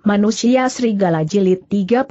Manusia Serigala Jilid 30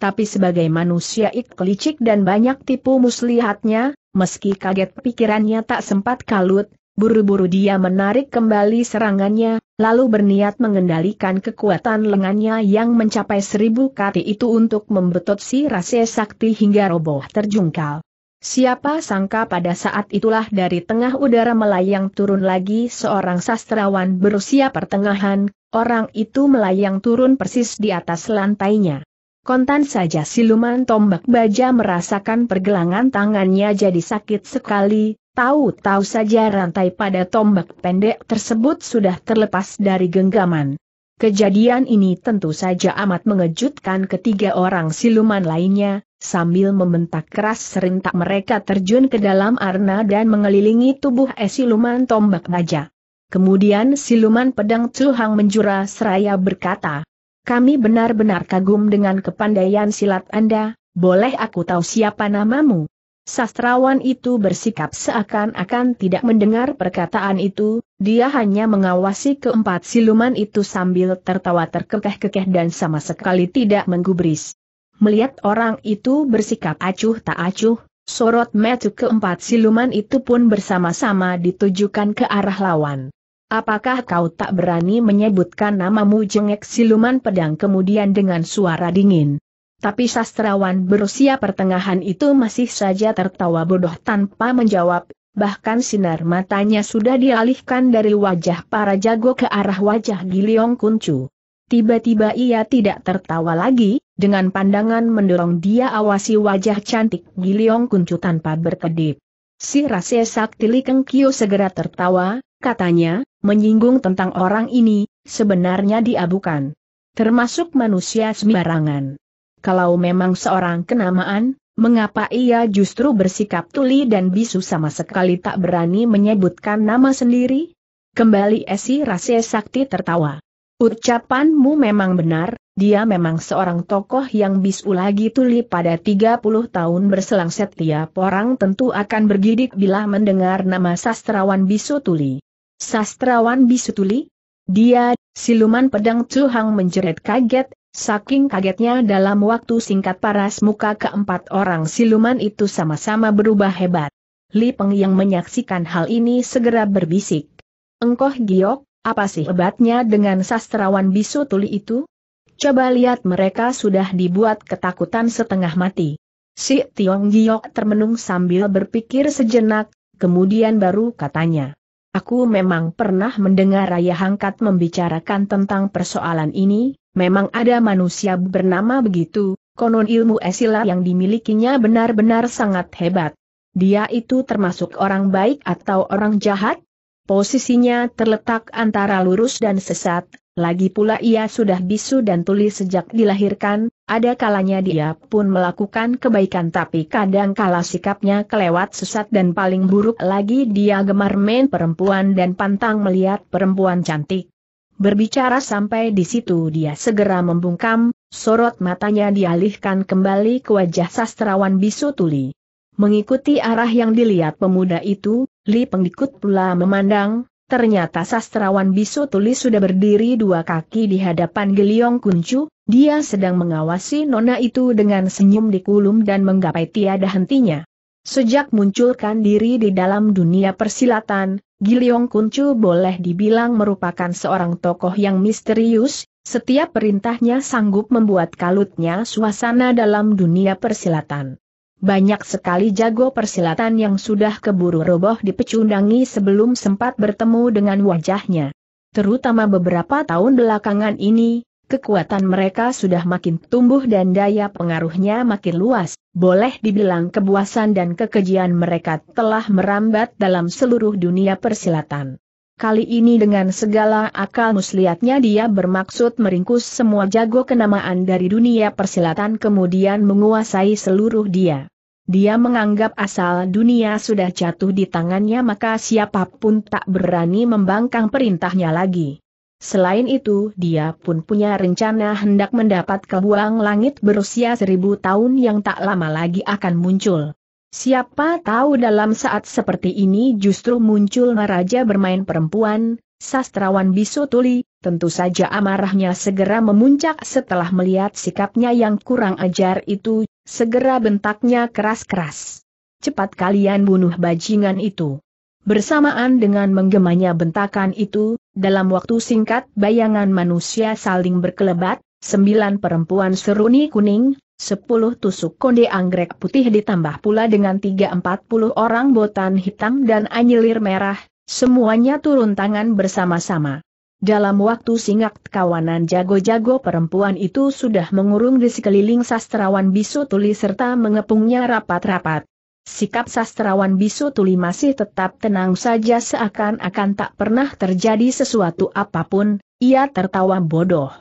Tapi sebagai manusia iklicik dan banyak tipu muslihatnya, meski kaget pikirannya tak sempat kalut, buru-buru dia menarik kembali serangannya, lalu berniat mengendalikan kekuatan lengannya yang mencapai seribu kati itu untuk membetot si rase sakti hingga roboh terjungkal. Siapa sangka pada saat itulah dari tengah udara melayang turun lagi seorang sastrawan berusia pertengahan, Orang itu melayang turun persis di atas lantainya. Kontan saja siluman tombak baja merasakan pergelangan tangannya jadi sakit sekali, tahu-tahu saja rantai pada tombak pendek tersebut sudah terlepas dari genggaman. Kejadian ini tentu saja amat mengejutkan ketiga orang siluman lainnya, sambil membentak keras serentak mereka terjun ke dalam arna dan mengelilingi tubuh es eh siluman tombak baja. Kemudian siluman pedang Cuhang menjura seraya berkata, kami benar-benar kagum dengan kepandaian silat Anda, boleh aku tahu siapa namamu? Sastrawan itu bersikap seakan-akan tidak mendengar perkataan itu, dia hanya mengawasi keempat siluman itu sambil tertawa terkekeh-kekeh dan sama sekali tidak menggubris. Melihat orang itu bersikap acuh tak acuh, sorot metu keempat siluman itu pun bersama-sama ditujukan ke arah lawan. Apakah kau tak berani menyebutkan namamu jengek siluman pedang kemudian dengan suara dingin? Tapi sastrawan berusia pertengahan itu masih saja tertawa bodoh tanpa menjawab, bahkan sinar matanya sudah dialihkan dari wajah para jago ke arah wajah Giliong Kuncu. Tiba-tiba ia tidak tertawa lagi, dengan pandangan mendorong dia awasi wajah cantik Giliong Kuncu tanpa berkedip. Si Rase Sakti Likeng Kyo segera tertawa, katanya, menyinggung tentang orang ini, sebenarnya dia bukan. Termasuk manusia sembarangan. Kalau memang seorang kenamaan, mengapa ia justru bersikap tuli dan bisu sama sekali tak berani menyebutkan nama sendiri? Kembali Esi Rase Sakti tertawa. Ucapanmu memang benar, dia memang seorang tokoh yang bisu lagi tuli pada 30 tahun berselang setiap orang tentu akan bergidik bila mendengar nama sastrawan bisu tuli. Sastrawan Bisutuli? Dia, siluman pedang Cuhang menjerit kaget, saking kagetnya dalam waktu singkat paras muka keempat orang siluman itu sama-sama berubah hebat. Li Peng yang menyaksikan hal ini segera berbisik. Engkoh giok, apa sih hebatnya dengan sastrawan Bisutuli itu? Coba lihat mereka sudah dibuat ketakutan setengah mati. Si Tiong Giok termenung sambil berpikir sejenak, kemudian baru katanya. Aku memang pernah mendengar ayah angkat membicarakan tentang persoalan ini, memang ada manusia bernama begitu, konon ilmu esila yang dimilikinya benar-benar sangat hebat. Dia itu termasuk orang baik atau orang jahat? Posisinya terletak antara lurus dan sesat, lagi pula ia sudah bisu dan tuli sejak dilahirkan, ada kalanya dia pun melakukan kebaikan tapi kadang kala sikapnya kelewat sesat dan paling buruk lagi dia gemar main perempuan dan pantang melihat perempuan cantik. Berbicara sampai di situ dia segera membungkam, sorot matanya dialihkan kembali ke wajah sastrawan bisu tuli. Mengikuti arah yang dilihat pemuda itu, Li Pengikut pula memandang, Ternyata sastrawan bisu tulis sudah berdiri dua kaki di hadapan Geliong Kuncu, dia sedang mengawasi nona itu dengan senyum dikulum dan menggapai tiada hentinya. Sejak munculkan diri di dalam dunia persilatan, Giliong Kuncu boleh dibilang merupakan seorang tokoh yang misterius, setiap perintahnya sanggup membuat kalutnya suasana dalam dunia persilatan. Banyak sekali jago persilatan yang sudah keburu roboh dipecundangi sebelum sempat bertemu dengan wajahnya. Terutama beberapa tahun belakangan ini, kekuatan mereka sudah makin tumbuh dan daya pengaruhnya makin luas. Boleh dibilang kebuasan dan kekejian mereka telah merambat dalam seluruh dunia persilatan. Kali ini dengan segala akal muslihatnya dia bermaksud meringkus semua jago kenamaan dari dunia persilatan kemudian menguasai seluruh dia. Dia menganggap asal dunia sudah jatuh di tangannya maka siapapun tak berani membangkang perintahnya lagi. Selain itu dia pun punya rencana hendak mendapat kebuang langit berusia seribu tahun yang tak lama lagi akan muncul. Siapa tahu dalam saat seperti ini justru muncul raja bermain perempuan, sastrawan bisu tuli, tentu saja amarahnya segera memuncak setelah melihat sikapnya yang kurang ajar itu, Segera bentaknya keras-keras. Cepat kalian bunuh bajingan itu. Bersamaan dengan menggemanya bentakan itu, dalam waktu singkat bayangan manusia saling berkelebat, sembilan perempuan seruni kuning, sepuluh tusuk konde anggrek putih ditambah pula dengan tiga empat puluh orang botan hitam dan anyilir merah, semuanya turun tangan bersama-sama. Dalam waktu singkat kawanan jago-jago perempuan itu sudah mengurung di sekeliling sastrawan bisu tuli serta mengepungnya rapat-rapat. Sikap sastrawan bisu tuli masih tetap tenang saja seakan-akan tak pernah terjadi sesuatu apapun, ia tertawa bodoh.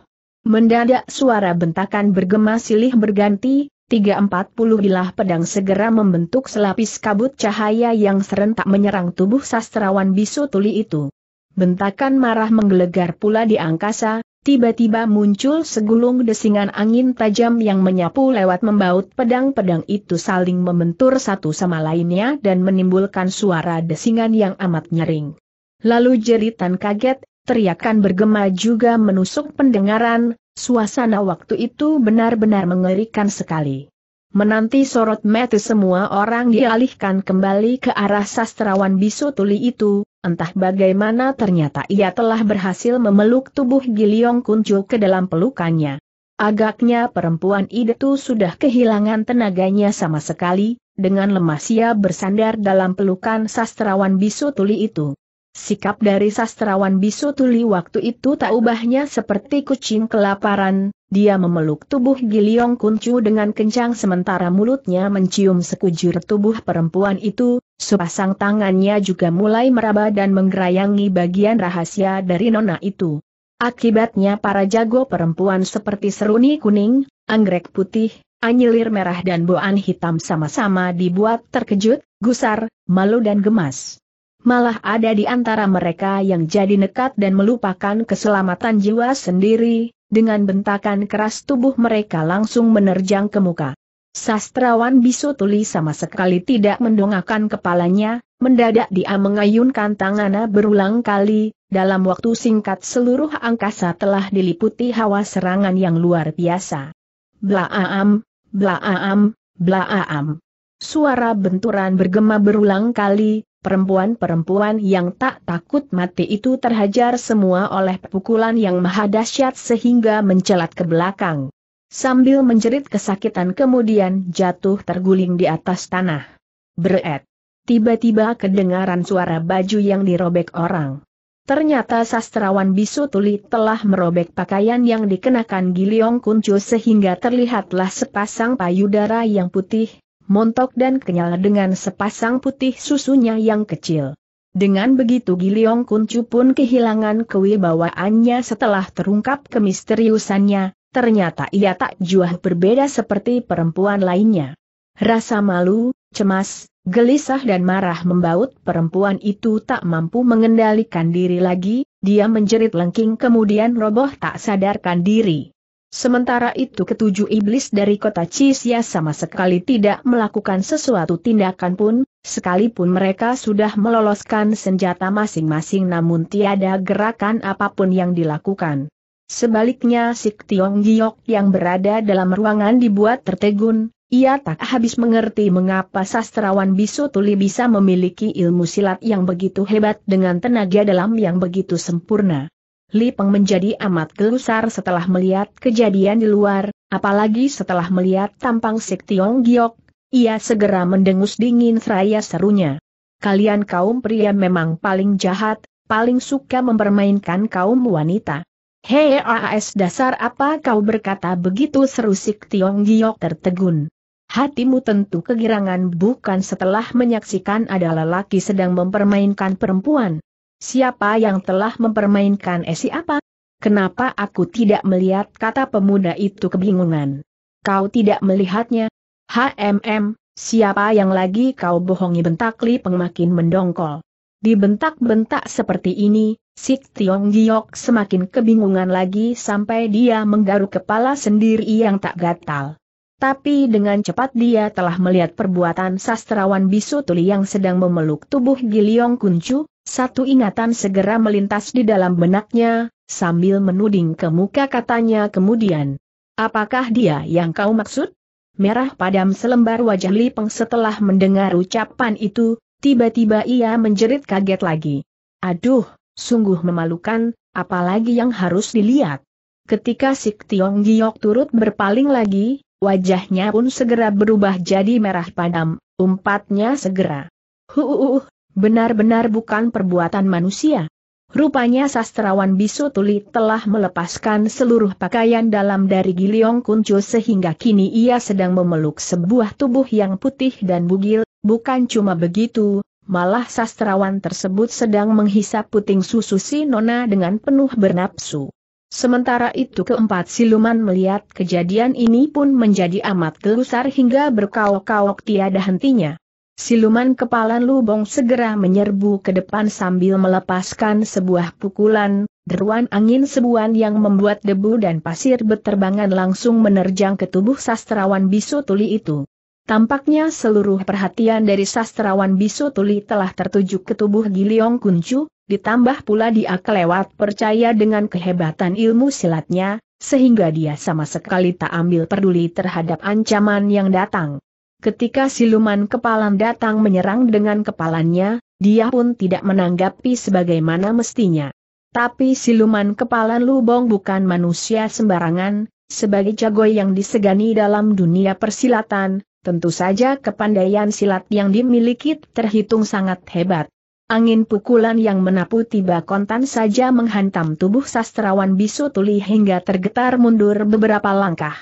Mendadak suara bentakan bergema silih berganti, Tiga empat puluh bilah pedang segera membentuk selapis kabut cahaya yang serentak menyerang tubuh sastrawan bisu tuli itu. Bentakan marah menggelegar pula di angkasa, tiba-tiba muncul segulung desingan angin tajam yang menyapu lewat membaut pedang-pedang itu saling membentur satu sama lainnya dan menimbulkan suara desingan yang amat nyering. Lalu jeritan kaget, teriakan bergema juga menusuk pendengaran, suasana waktu itu benar-benar mengerikan sekali. Menanti sorot mata semua orang dialihkan kembali ke arah sastrawan bisu tuli itu, Entah bagaimana ternyata ia telah berhasil memeluk tubuh Giliong Kuncu ke dalam pelukannya. Agaknya perempuan itu sudah kehilangan tenaganya sama sekali, dengan lemas ia bersandar dalam pelukan sastrawan bisu tuli itu. Sikap dari sastrawan bisu tuli waktu itu tak ubahnya seperti kucing kelaparan, dia memeluk tubuh Giliong Kuncu dengan kencang sementara mulutnya mencium sekujur tubuh perempuan itu, Sepasang tangannya juga mulai meraba dan menggerayangi bagian rahasia dari nona itu. Akibatnya para jago perempuan seperti seruni kuning, anggrek putih, anyilir merah dan boan hitam sama-sama dibuat terkejut, gusar, malu dan gemas. Malah ada di antara mereka yang jadi nekat dan melupakan keselamatan jiwa sendiri, dengan bentakan keras tubuh mereka langsung menerjang ke muka. Sastrawan bisu tuli sama sekali tidak mendongakkan kepalanya, mendadak dia mengayunkan tangannya berulang kali, dalam waktu singkat seluruh angkasa telah diliputi hawa serangan yang luar biasa. Blaam, blaam, blaam. Suara benturan bergema berulang kali, perempuan-perempuan yang tak takut mati itu terhajar semua oleh pukulan yang maha dahsyat sehingga mencelat ke belakang sambil menjerit kesakitan kemudian jatuh terguling di atas tanah. Beret. Tiba-tiba kedengaran suara baju yang dirobek orang. Ternyata sastrawan bisu tuli telah merobek pakaian yang dikenakan Giliong Kuncu sehingga terlihatlah sepasang payudara yang putih, montok dan kenyal dengan sepasang putih susunya yang kecil. Dengan begitu Giliong Kuncu pun kehilangan kewibawaannya setelah terungkap kemisteriusannya, ternyata ia tak jauh berbeda seperti perempuan lainnya. Rasa malu, cemas, gelisah dan marah membaut perempuan itu tak mampu mengendalikan diri lagi, dia menjerit lengking kemudian roboh tak sadarkan diri. Sementara itu ketujuh iblis dari kota Cisya sama sekali tidak melakukan sesuatu tindakan pun, sekalipun mereka sudah meloloskan senjata masing-masing namun tiada gerakan apapun yang dilakukan. Sebaliknya si Tiong Giok yang berada dalam ruangan dibuat tertegun, ia tak habis mengerti mengapa sastrawan Bisu Tuli bisa memiliki ilmu silat yang begitu hebat dengan tenaga dalam yang begitu sempurna. Li Peng menjadi amat gelusar setelah melihat kejadian di luar, apalagi setelah melihat tampang Sik Tiong Giok, ia segera mendengus dingin seraya serunya. Kalian kaum pria memang paling jahat, paling suka mempermainkan kaum wanita. Hei AAS dasar apa kau berkata begitu seru Sik Tiong Giok tertegun. Hatimu tentu kegirangan bukan setelah menyaksikan ada lelaki sedang mempermainkan perempuan. Siapa yang telah mempermainkan Esi eh, apa? Kenapa aku tidak melihat kata pemuda itu kebingungan? Kau tidak melihatnya? HMM, siapa yang lagi kau bohongi bentak Li Peng makin mendongkol. Dibentak-bentak seperti ini, Sik Tiong Giok semakin kebingungan lagi sampai dia menggaruk kepala sendiri yang tak gatal. Tapi dengan cepat dia telah melihat perbuatan sastrawan bisu tuli yang sedang memeluk tubuh Giliong Kuncu, satu ingatan segera melintas di dalam benaknya, sambil menuding ke muka katanya kemudian. Apakah dia yang kau maksud? Merah padam selembar wajah Li Peng setelah mendengar ucapan itu, tiba-tiba ia menjerit kaget lagi. Aduh, Sungguh memalukan, apalagi yang harus dilihat. Ketika Sik Tiong Giok turut berpaling lagi, wajahnya pun segera berubah jadi merah padam, umpatnya segera. Huuuh, benar-benar bukan perbuatan manusia. Rupanya sastrawan bisu tuli telah melepaskan seluruh pakaian dalam dari Giliong Kuncu sehingga kini ia sedang memeluk sebuah tubuh yang putih dan bugil, bukan cuma begitu, malah sastrawan tersebut sedang menghisap puting susu si Nona dengan penuh bernapsu. Sementara itu keempat siluman melihat kejadian ini pun menjadi amat gelusar hingga berkaok-kaok tiada hentinya. Siluman kepalan lubong segera menyerbu ke depan sambil melepaskan sebuah pukulan, deruan angin sebuan yang membuat debu dan pasir beterbangan langsung menerjang ke tubuh sastrawan bisu tuli itu. Tampaknya seluruh perhatian dari sastrawan Bisu Tuli telah tertuju ke tubuh Giliong Kuncu, ditambah pula dia kelewat percaya dengan kehebatan ilmu silatnya, sehingga dia sama sekali tak ambil peduli terhadap ancaman yang datang. Ketika siluman kepalan datang menyerang dengan kepalannya, dia pun tidak menanggapi sebagaimana mestinya. Tapi siluman kepalan lubong bukan manusia sembarangan, sebagai jago yang disegani dalam dunia persilatan, Tentu saja kepandaian silat yang dimiliki terhitung sangat hebat. Angin pukulan yang menapu tiba kontan saja menghantam tubuh sastrawan bisu tuli hingga tergetar mundur beberapa langkah.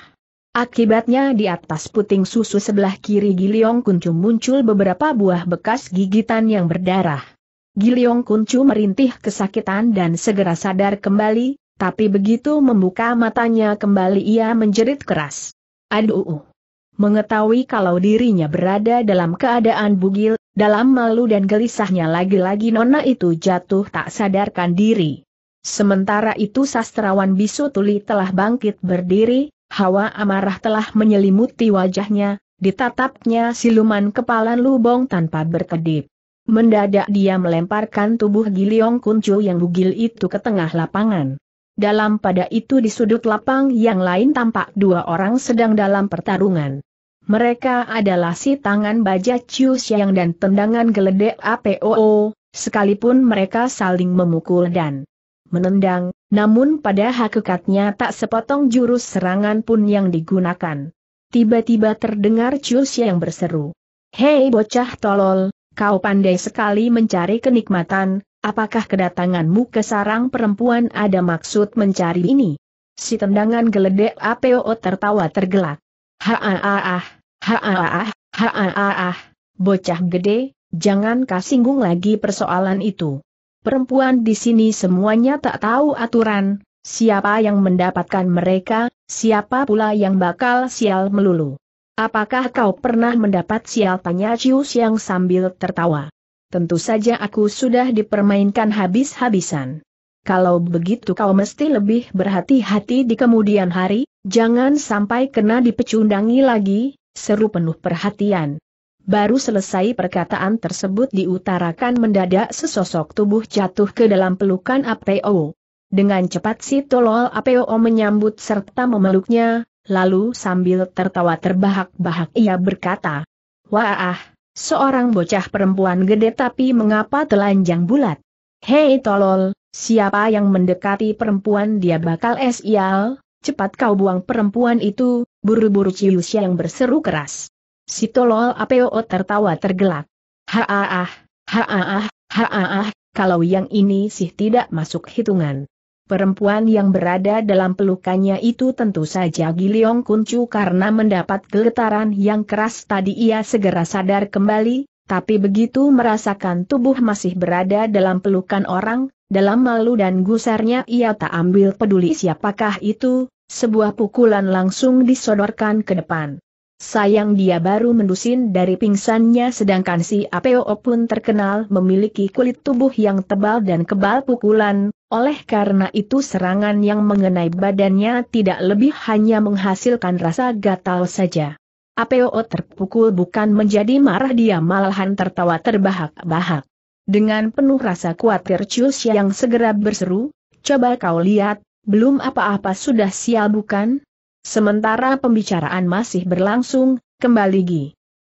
Akibatnya di atas puting susu sebelah kiri Giliong Kuncu muncul beberapa buah bekas gigitan yang berdarah. Giliong Kuncu merintih kesakitan dan segera sadar kembali, tapi begitu membuka matanya kembali ia menjerit keras. Aduh! mengetahui kalau dirinya berada dalam keadaan bugil, dalam malu dan gelisahnya lagi-lagi nona itu jatuh tak sadarkan diri. Sementara itu sastrawan bisu tuli telah bangkit berdiri, hawa amarah telah menyelimuti wajahnya, ditatapnya siluman kepala lubong tanpa berkedip. Mendadak dia melemparkan tubuh Giliong Kuncu yang bugil itu ke tengah lapangan. Dalam pada itu di sudut lapang yang lain tampak dua orang sedang dalam pertarungan. Mereka adalah si tangan baja Chiu Xiang dan tendangan geledek APOO, sekalipun mereka saling memukul dan menendang, namun pada hakikatnya tak sepotong jurus serangan pun yang digunakan. Tiba-tiba terdengar Chiu Xiang berseru. Hei bocah tolol, kau pandai sekali mencari kenikmatan, Apakah kedatanganmu ke sarang perempuan ada maksud mencari ini? Si tendangan geledek APO tertawa tergelak. Haaah, haaah, haaah, bocah gede, jangan kasinggung lagi persoalan itu. Perempuan di sini semuanya tak tahu aturan, siapa yang mendapatkan mereka, siapa pula yang bakal sial melulu. Apakah kau pernah mendapat sial tanya Cius yang sambil tertawa? Tentu saja aku sudah dipermainkan habis-habisan. Kalau begitu kau mesti lebih berhati-hati di kemudian hari, jangan sampai kena dipecundangi lagi, seru penuh perhatian. Baru selesai perkataan tersebut diutarakan mendadak sesosok tubuh jatuh ke dalam pelukan APO. Dengan cepat si tolol APO menyambut serta memeluknya, lalu sambil tertawa terbahak-bahak ia berkata, Wah, Seorang bocah perempuan gede tapi mengapa telanjang bulat? Hei tolol, siapa yang mendekati perempuan dia bakal esial, cepat kau buang perempuan itu, buru-buru Ciusia yang berseru keras. Si tolol APO tertawa tergelak. Haaah, haaah, haaah, kalau yang ini sih tidak masuk hitungan. Perempuan yang berada dalam pelukannya itu tentu saja Giliong Kuncu karena mendapat geletaran yang keras tadi ia segera sadar kembali, tapi begitu merasakan tubuh masih berada dalam pelukan orang, dalam malu dan gusarnya ia tak ambil peduli siapakah itu, sebuah pukulan langsung disodorkan ke depan. Sayang dia baru mendusin dari pingsannya sedangkan si Apeo pun terkenal memiliki kulit tubuh yang tebal dan kebal pukulan, oleh karena itu serangan yang mengenai badannya tidak lebih hanya menghasilkan rasa gatal saja. APO terpukul bukan menjadi marah dia malahan tertawa terbahak-bahak. Dengan penuh rasa khawatir Chus yang segera berseru, coba kau lihat, belum apa-apa sudah sial bukan? Sementara pembicaraan masih berlangsung, kembali Gi.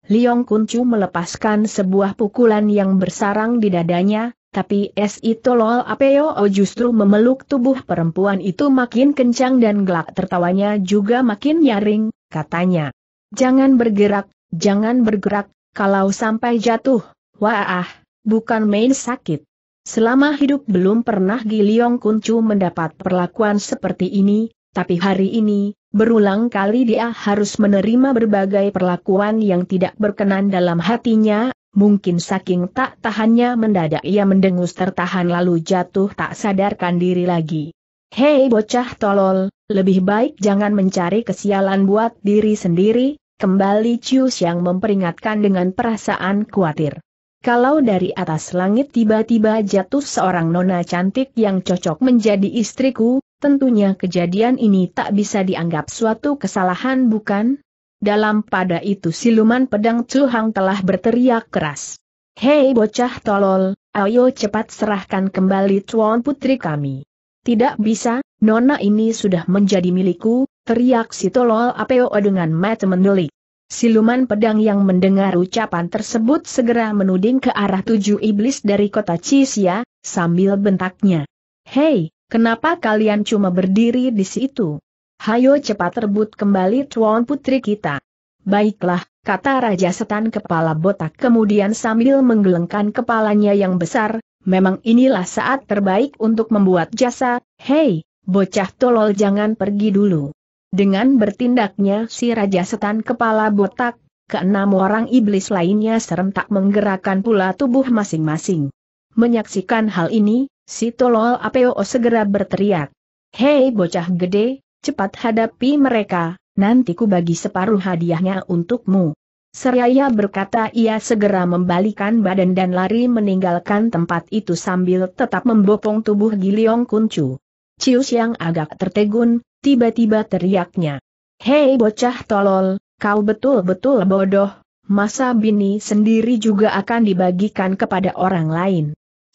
Liong Kuncu melepaskan sebuah pukulan yang bersarang di dadanya, tapi Si Tolol Apeo oh, justru memeluk tubuh perempuan itu makin kencang dan gelak tertawanya juga makin nyaring, katanya. Jangan bergerak, jangan bergerak, kalau sampai jatuh, wah, bukan main sakit. Selama hidup belum pernah Giliong Kuncu mendapat perlakuan seperti ini, tapi hari ini, berulang kali dia harus menerima berbagai perlakuan yang tidak berkenan dalam hatinya, Mungkin saking tak tahannya mendadak ia mendengus tertahan lalu jatuh tak sadarkan diri lagi. Hei bocah tolol, lebih baik jangan mencari kesialan buat diri sendiri, kembali Cius yang memperingatkan dengan perasaan khawatir. Kalau dari atas langit tiba-tiba jatuh seorang nona cantik yang cocok menjadi istriku, tentunya kejadian ini tak bisa dianggap suatu kesalahan bukan? Dalam pada itu siluman pedang Cuhang telah berteriak keras. Hei bocah tolol, ayo cepat serahkan kembali tuan putri kami. Tidak bisa, nona ini sudah menjadi milikku, teriak si tolol Apeo dengan mata mendelik. Siluman pedang yang mendengar ucapan tersebut segera menuding ke arah tujuh iblis dari kota Cisia, sambil bentaknya. Hei, kenapa kalian cuma berdiri di situ? hayo cepat rebut kembali tuan putri kita. Baiklah, kata Raja Setan kepala botak kemudian sambil menggelengkan kepalanya yang besar, memang inilah saat terbaik untuk membuat jasa, hei, bocah tolol jangan pergi dulu. Dengan bertindaknya si Raja Setan kepala botak, keenam orang iblis lainnya serentak menggerakkan pula tubuh masing-masing. Menyaksikan hal ini, si tolol Apeo segera berteriak. Hei bocah gede, Cepat hadapi mereka, nanti ku bagi separuh hadiahnya untukmu. Seraya berkata ia segera membalikan badan dan lari meninggalkan tempat itu sambil tetap membopong tubuh Giliong Kuncu. Cius yang agak tertegun, tiba-tiba teriaknya. Hei bocah tolol, kau betul-betul bodoh, masa bini sendiri juga akan dibagikan kepada orang lain.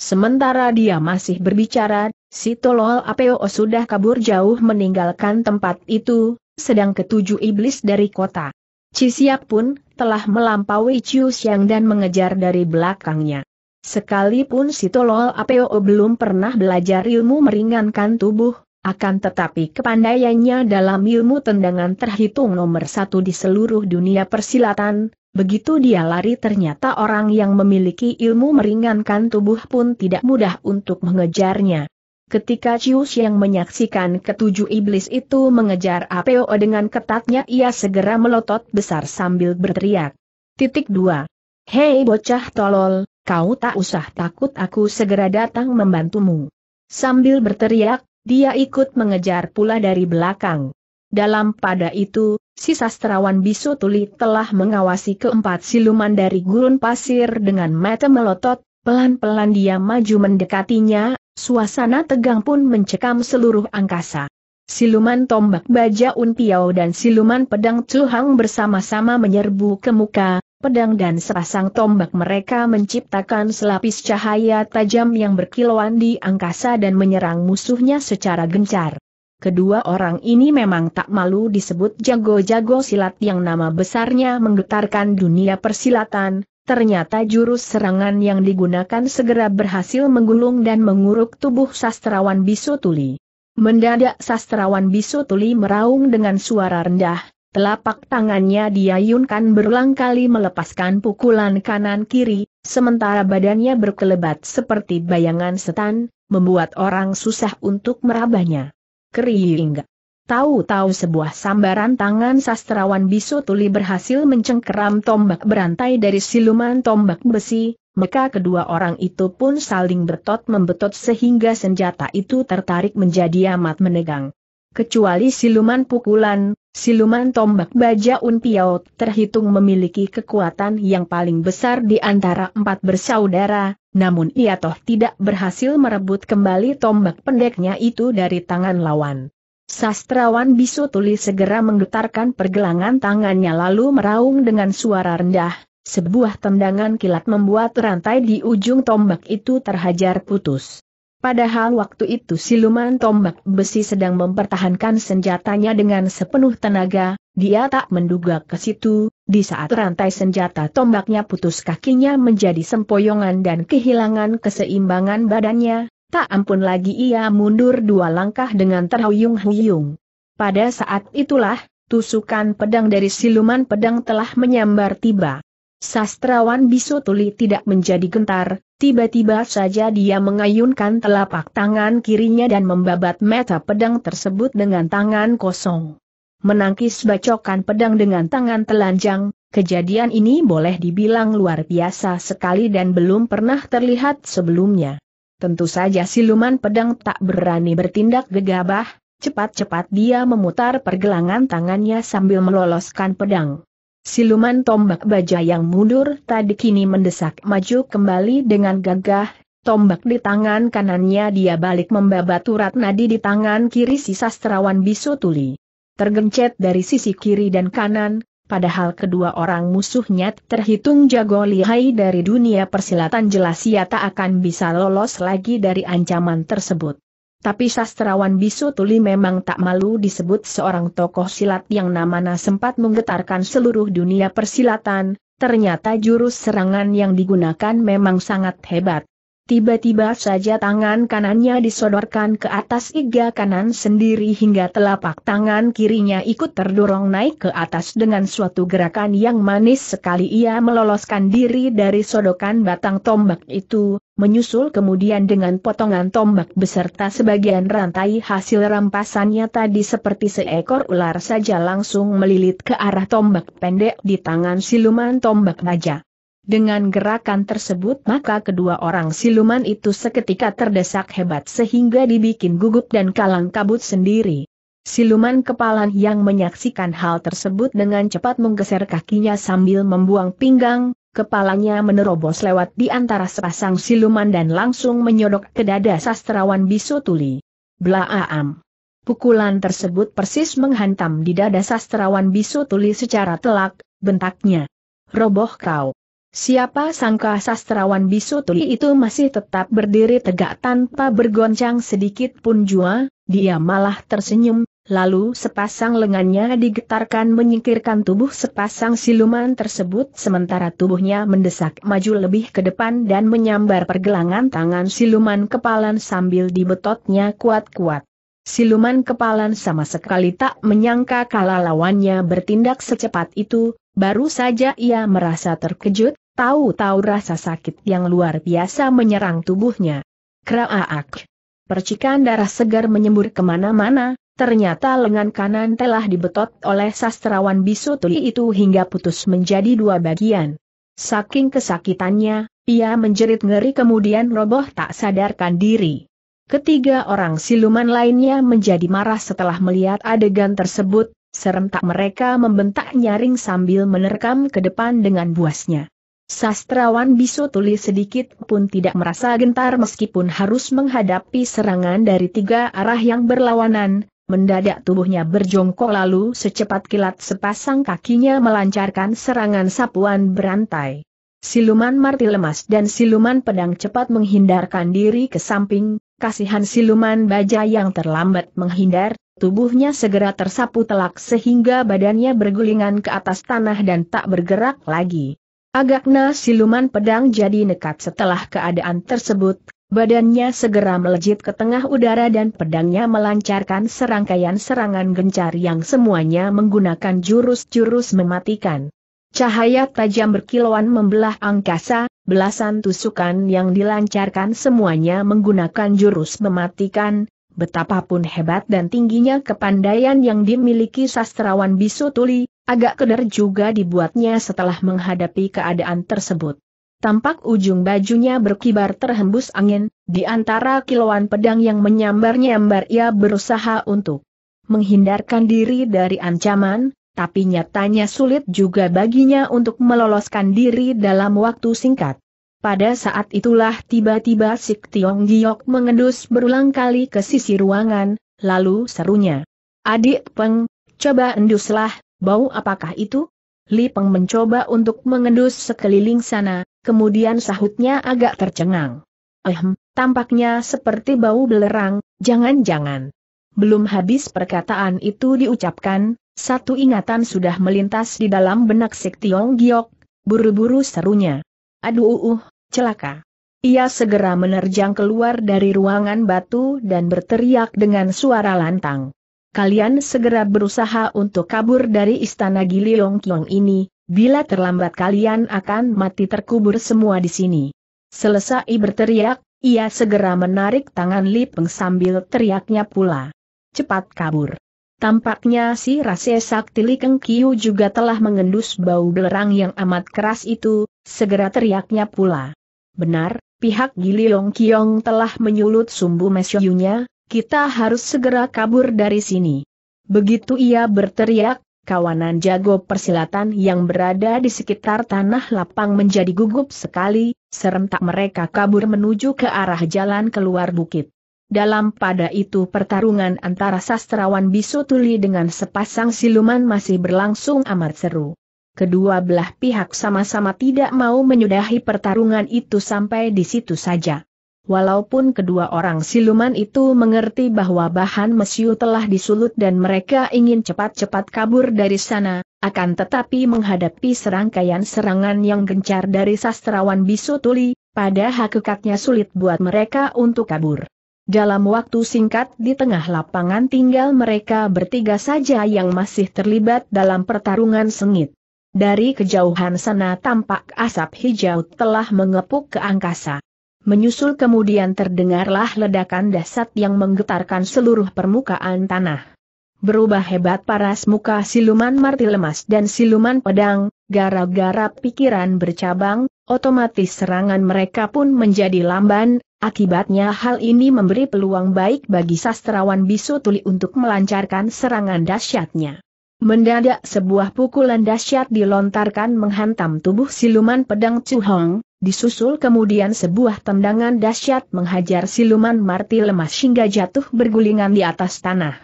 Sementara dia masih berbicara, Si Tolol Apeo sudah kabur jauh meninggalkan tempat itu, sedang ketujuh iblis dari kota. Cisiap pun telah melampaui Chiu Xiang dan mengejar dari belakangnya. Sekalipun si Tolol Apeo belum pernah belajar ilmu meringankan tubuh, akan tetapi kepandaiannya dalam ilmu tendangan terhitung nomor satu di seluruh dunia persilatan, begitu dia lari ternyata orang yang memiliki ilmu meringankan tubuh pun tidak mudah untuk mengejarnya. Ketika Cius yang menyaksikan ketujuh iblis itu mengejar APO dengan ketatnya ia segera melotot besar sambil berteriak. Titik 2. Hei bocah tolol, kau tak usah takut aku segera datang membantumu. Sambil berteriak, dia ikut mengejar pula dari belakang. Dalam pada itu, si sastrawan bisu tuli telah mengawasi keempat siluman dari gurun pasir dengan mata melotot, Pelan-pelan dia maju mendekatinya, suasana tegang pun mencekam seluruh angkasa. Siluman tombak baja Unpiao dan siluman pedang Cuhang bersama-sama menyerbu ke muka, pedang dan sepasang tombak mereka menciptakan selapis cahaya tajam yang berkilauan di angkasa dan menyerang musuhnya secara gencar. Kedua orang ini memang tak malu disebut jago-jago silat yang nama besarnya menggetarkan dunia persilatan, Ternyata jurus serangan yang digunakan segera berhasil menggulung dan menguruk tubuh sastrawan bisu tuli. Mendadak sastrawan bisu tuli meraung dengan suara rendah, telapak tangannya diayunkan berulang kali melepaskan pukulan kanan-kiri, sementara badannya berkelebat seperti bayangan setan, membuat orang susah untuk merabahnya. Kering. Tahu-tahu sebuah sambaran tangan sastrawan bisu tuli berhasil mencengkeram tombak berantai dari siluman tombak besi, maka kedua orang itu pun saling bertot membetot sehingga senjata itu tertarik menjadi amat menegang. Kecuali siluman pukulan, siluman tombak baja Unpiao terhitung memiliki kekuatan yang paling besar di antara empat bersaudara, namun ia toh tidak berhasil merebut kembali tombak pendeknya itu dari tangan lawan. Sastrawan bisu tuli segera menggetarkan pergelangan tangannya lalu meraung dengan suara rendah, sebuah tendangan kilat membuat rantai di ujung tombak itu terhajar putus. Padahal waktu itu siluman tombak besi sedang mempertahankan senjatanya dengan sepenuh tenaga, dia tak menduga ke situ, di saat rantai senjata tombaknya putus kakinya menjadi sempoyongan dan kehilangan keseimbangan badannya, Tak ampun lagi ia mundur dua langkah dengan terhuyung-huyung. Pada saat itulah, tusukan pedang dari siluman pedang telah menyambar tiba. Sastrawan Bisu Tuli tidak menjadi gentar, tiba-tiba saja dia mengayunkan telapak tangan kirinya dan membabat meta pedang tersebut dengan tangan kosong. Menangkis bacokan pedang dengan tangan telanjang, kejadian ini boleh dibilang luar biasa sekali dan belum pernah terlihat sebelumnya. Tentu saja siluman pedang tak berani bertindak gegabah, cepat-cepat dia memutar pergelangan tangannya sambil meloloskan pedang. Siluman tombak baja yang mundur tadi kini mendesak maju kembali dengan gagah, tombak di tangan kanannya dia balik membabat urat nadi di tangan kiri si sastrawan bisu tuli. Tergencet dari sisi kiri dan kanan, Padahal kedua orang musuhnya terhitung jago lihai dari dunia persilatan jelas ia tak akan bisa lolos lagi dari ancaman tersebut. Tapi sastrawan Bisu Tuli memang tak malu disebut seorang tokoh silat yang namanya sempat menggetarkan seluruh dunia persilatan, ternyata jurus serangan yang digunakan memang sangat hebat. Tiba-tiba saja tangan kanannya disodorkan ke atas iga kanan sendiri hingga telapak tangan kirinya ikut terdorong naik ke atas dengan suatu gerakan yang manis sekali ia meloloskan diri dari sodokan batang tombak itu, menyusul kemudian dengan potongan tombak beserta sebagian rantai hasil rampasannya tadi seperti seekor ular saja langsung melilit ke arah tombak pendek di tangan siluman tombak raja. Dengan gerakan tersebut maka kedua orang siluman itu seketika terdesak hebat sehingga dibikin gugup dan kalang kabut sendiri. Siluman kepalan yang menyaksikan hal tersebut dengan cepat menggeser kakinya sambil membuang pinggang, kepalanya menerobos lewat di antara sepasang siluman dan langsung menyodok ke dada sastrawan bisu tuli. Blaaam. Pukulan tersebut persis menghantam di dada sastrawan bisu tuli secara telak, bentaknya. Roboh kau. Siapa sangka sastrawan bisu tuli itu masih tetap berdiri tegak tanpa bergoncang sedikit pun jua, dia malah tersenyum, lalu sepasang lengannya digetarkan menyingkirkan tubuh sepasang siluman tersebut sementara tubuhnya mendesak maju lebih ke depan dan menyambar pergelangan tangan siluman kepalan sambil dibetotnya kuat-kuat. Siluman kepalan sama sekali tak menyangka kala lawannya bertindak secepat itu, baru saja ia merasa terkejut, Tahu-tahu rasa sakit yang luar biasa menyerang tubuhnya. Kraak! Percikan darah segar menyembur kemana-mana, ternyata lengan kanan telah dibetot oleh sastrawan bisu tuli itu hingga putus menjadi dua bagian. Saking kesakitannya, ia menjerit ngeri kemudian roboh tak sadarkan diri. Ketiga orang siluman lainnya menjadi marah setelah melihat adegan tersebut, serentak mereka membentak nyaring sambil menerkam ke depan dengan buasnya. Sastrawan bisu Tulis sedikit pun tidak merasa gentar meskipun harus menghadapi serangan dari tiga arah yang berlawanan, Mendadak tubuhnya berjongkok lalu secepat kilat sepasang kakinya melancarkan serangan sapuan berantai. Siluman Marti lemas dan siluman pedang cepat menghindarkan diri ke samping, kasihan siluman baja yang terlambat menghindar, tubuhnya segera tersapu telak sehingga badannya bergulingan ke atas tanah dan tak bergerak lagi. Agaknya siluman pedang jadi nekat setelah keadaan tersebut, badannya segera melejit ke tengah udara dan pedangnya melancarkan serangkaian serangan gencar yang semuanya menggunakan jurus-jurus mematikan. Cahaya tajam berkilauan membelah angkasa, belasan tusukan yang dilancarkan semuanya menggunakan jurus mematikan, Betapapun hebat dan tingginya kepandaian yang dimiliki sastrawan Bisu Tuli, agak keder juga dibuatnya setelah menghadapi keadaan tersebut. Tampak ujung bajunya berkibar terhembus angin, di antara kilauan pedang yang menyambar-nyambar ia berusaha untuk menghindarkan diri dari ancaman, tapi nyatanya sulit juga baginya untuk meloloskan diri dalam waktu singkat. Pada saat itulah tiba-tiba Sik Tiong Giok mengendus berulang kali ke sisi ruangan, lalu serunya. Adik Peng, coba enduslah, bau apakah itu? Li Peng mencoba untuk mengendus sekeliling sana, kemudian sahutnya agak tercengang. Ehm, tampaknya seperti bau belerang, jangan-jangan. Belum habis perkataan itu diucapkan, satu ingatan sudah melintas di dalam benak Sik Tiong Giok, buru-buru serunya. Aduh, uh, uh celaka. Ia segera menerjang keluar dari ruangan batu dan berteriak dengan suara lantang. Kalian segera berusaha untuk kabur dari istana Giliong Kiong ini, bila terlambat kalian akan mati terkubur semua di sini. Selesai berteriak, ia segera menarik tangan Li Peng sambil teriaknya pula. Cepat kabur. Tampaknya si Rase Sakti Li Keng Kiu juga telah mengendus bau belerang yang amat keras itu, segera teriaknya pula benar, pihak Gili Long Kiong telah menyulut sumbu mesyunya, kita harus segera kabur dari sini. Begitu ia berteriak, kawanan jago persilatan yang berada di sekitar tanah lapang menjadi gugup sekali, serentak mereka kabur menuju ke arah jalan keluar bukit. Dalam pada itu pertarungan antara sastrawan bisutuli dengan sepasang siluman masih berlangsung amat seru kedua belah pihak sama-sama tidak mau menyudahi pertarungan itu sampai di situ saja. Walaupun kedua orang siluman itu mengerti bahwa bahan mesiu telah disulut dan mereka ingin cepat-cepat kabur dari sana, akan tetapi menghadapi serangkaian serangan yang gencar dari sastrawan Bisu Tuli, pada hakikatnya sulit buat mereka untuk kabur. Dalam waktu singkat di tengah lapangan tinggal mereka bertiga saja yang masih terlibat dalam pertarungan sengit. Dari kejauhan sana tampak asap hijau telah mengepuk ke angkasa. Menyusul kemudian terdengarlah ledakan dahsyat yang menggetarkan seluruh permukaan tanah. Berubah hebat paras muka siluman marti lemas dan siluman pedang, gara-gara pikiran bercabang, otomatis serangan mereka pun menjadi lamban, akibatnya hal ini memberi peluang baik bagi sastrawan bisu tuli untuk melancarkan serangan dahsyatnya. Mendadak sebuah pukulan dahsyat dilontarkan menghantam tubuh siluman pedang Chu Hong, disusul kemudian sebuah tendangan dahsyat menghajar siluman Marti lemas hingga jatuh bergulingan di atas tanah.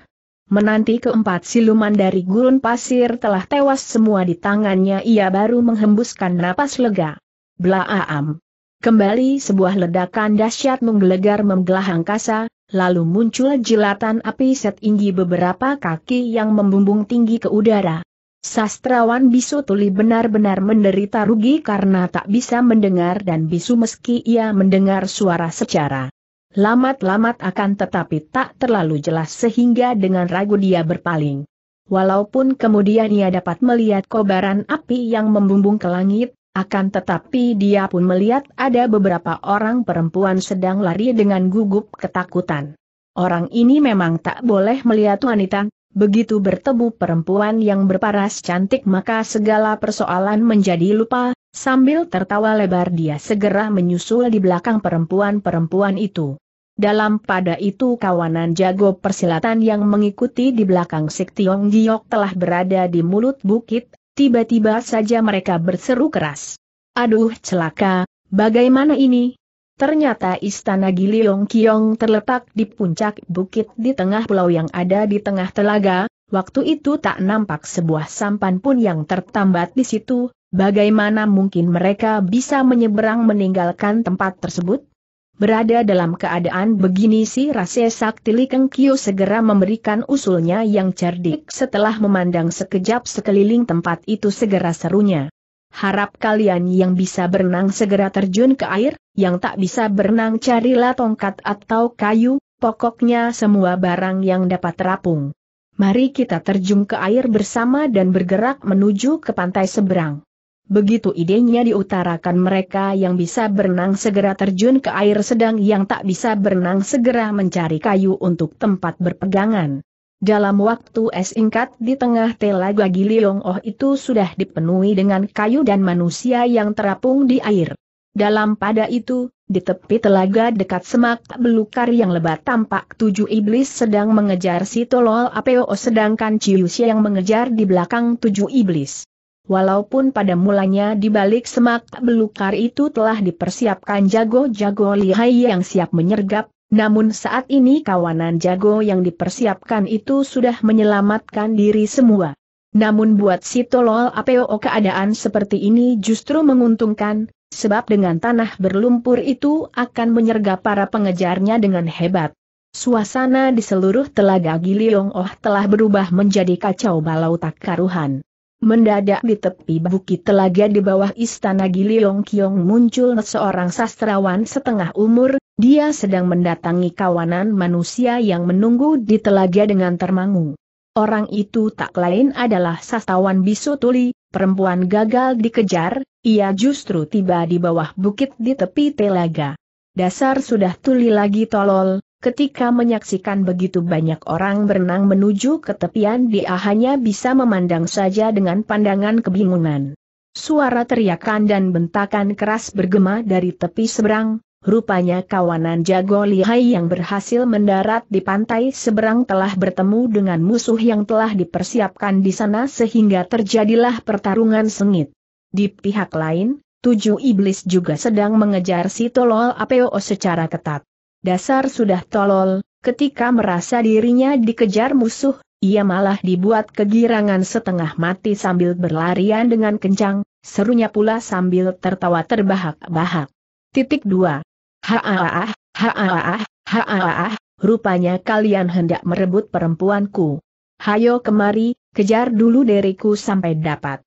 Menanti keempat siluman dari gurun pasir telah tewas semua di tangannya ia baru menghembuskan napas lega. Blaaam. Kembali sebuah ledakan dahsyat menggelegar membelah angkasa, lalu muncul jelatan api setinggi beberapa kaki yang membumbung tinggi ke udara. Sastrawan Bisu Tuli benar-benar menderita rugi karena tak bisa mendengar dan bisu meski ia mendengar suara secara lamat-lamat akan tetapi tak terlalu jelas sehingga dengan ragu dia berpaling. Walaupun kemudian ia dapat melihat kobaran api yang membumbung ke langit, akan tetapi dia pun melihat ada beberapa orang perempuan sedang lari dengan gugup ketakutan. Orang ini memang tak boleh melihat wanita, begitu bertemu perempuan yang berparas cantik maka segala persoalan menjadi lupa, sambil tertawa lebar dia segera menyusul di belakang perempuan-perempuan itu. Dalam pada itu kawanan jago persilatan yang mengikuti di belakang Sik Tiong Giok telah berada di mulut bukit Tiba-tiba saja mereka berseru keras. Aduh celaka, bagaimana ini? Ternyata istana Giliong Kiong terletak di puncak bukit di tengah pulau yang ada di tengah telaga, waktu itu tak nampak sebuah sampan pun yang tertambat di situ, bagaimana mungkin mereka bisa menyeberang meninggalkan tempat tersebut? Berada dalam keadaan begini si Rase Sakti Likeng Kyo segera memberikan usulnya yang cerdik setelah memandang sekejap sekeliling tempat itu segera serunya. Harap kalian yang bisa berenang segera terjun ke air, yang tak bisa berenang carilah tongkat atau kayu, pokoknya semua barang yang dapat terapung. Mari kita terjun ke air bersama dan bergerak menuju ke pantai seberang. Begitu idenya diutarakan mereka yang bisa berenang segera terjun ke air sedang yang tak bisa berenang segera mencari kayu untuk tempat berpegangan. Dalam waktu es singkat di tengah telaga Giliong Oh itu sudah dipenuhi dengan kayu dan manusia yang terapung di air. Dalam pada itu, di tepi telaga dekat semak belukar yang lebat tampak tujuh iblis sedang mengejar si Tolol Apeo sedangkan Ciusia yang mengejar di belakang tujuh iblis. Walaupun pada mulanya di balik semak belukar itu telah dipersiapkan jago-jago lihai yang siap menyergap, namun saat ini kawanan jago yang dipersiapkan itu sudah menyelamatkan diri semua. Namun buat si tolol APO keadaan seperti ini justru menguntungkan, sebab dengan tanah berlumpur itu akan menyergap para pengejarnya dengan hebat. Suasana di seluruh telaga Giliong Oh telah berubah menjadi kacau balau tak karuhan. Mendadak di tepi bukit telaga di bawah istana Giliong Kiong muncul seorang sastrawan setengah umur, dia sedang mendatangi kawanan manusia yang menunggu di telaga dengan termangu. Orang itu tak lain adalah sastrawan bisu tuli. perempuan gagal dikejar, ia justru tiba di bawah bukit di tepi telaga. Dasar sudah tuli lagi tolol, Ketika menyaksikan begitu banyak orang berenang menuju ke tepian dia hanya bisa memandang saja dengan pandangan kebingungan. Suara teriakan dan bentakan keras bergema dari tepi seberang, rupanya kawanan jago lihai yang berhasil mendarat di pantai seberang telah bertemu dengan musuh yang telah dipersiapkan di sana sehingga terjadilah pertarungan sengit. Di pihak lain, tujuh iblis juga sedang mengejar si Tolol Apeo secara ketat. Dasar sudah tolol, ketika merasa dirinya dikejar musuh, ia malah dibuat kegirangan setengah mati sambil berlarian dengan kencang, serunya pula sambil tertawa terbahak-bahak. Titik 2. Haaah, haaah, haaah, rupanya kalian hendak merebut perempuanku. Hayo kemari, kejar dulu diriku sampai dapat.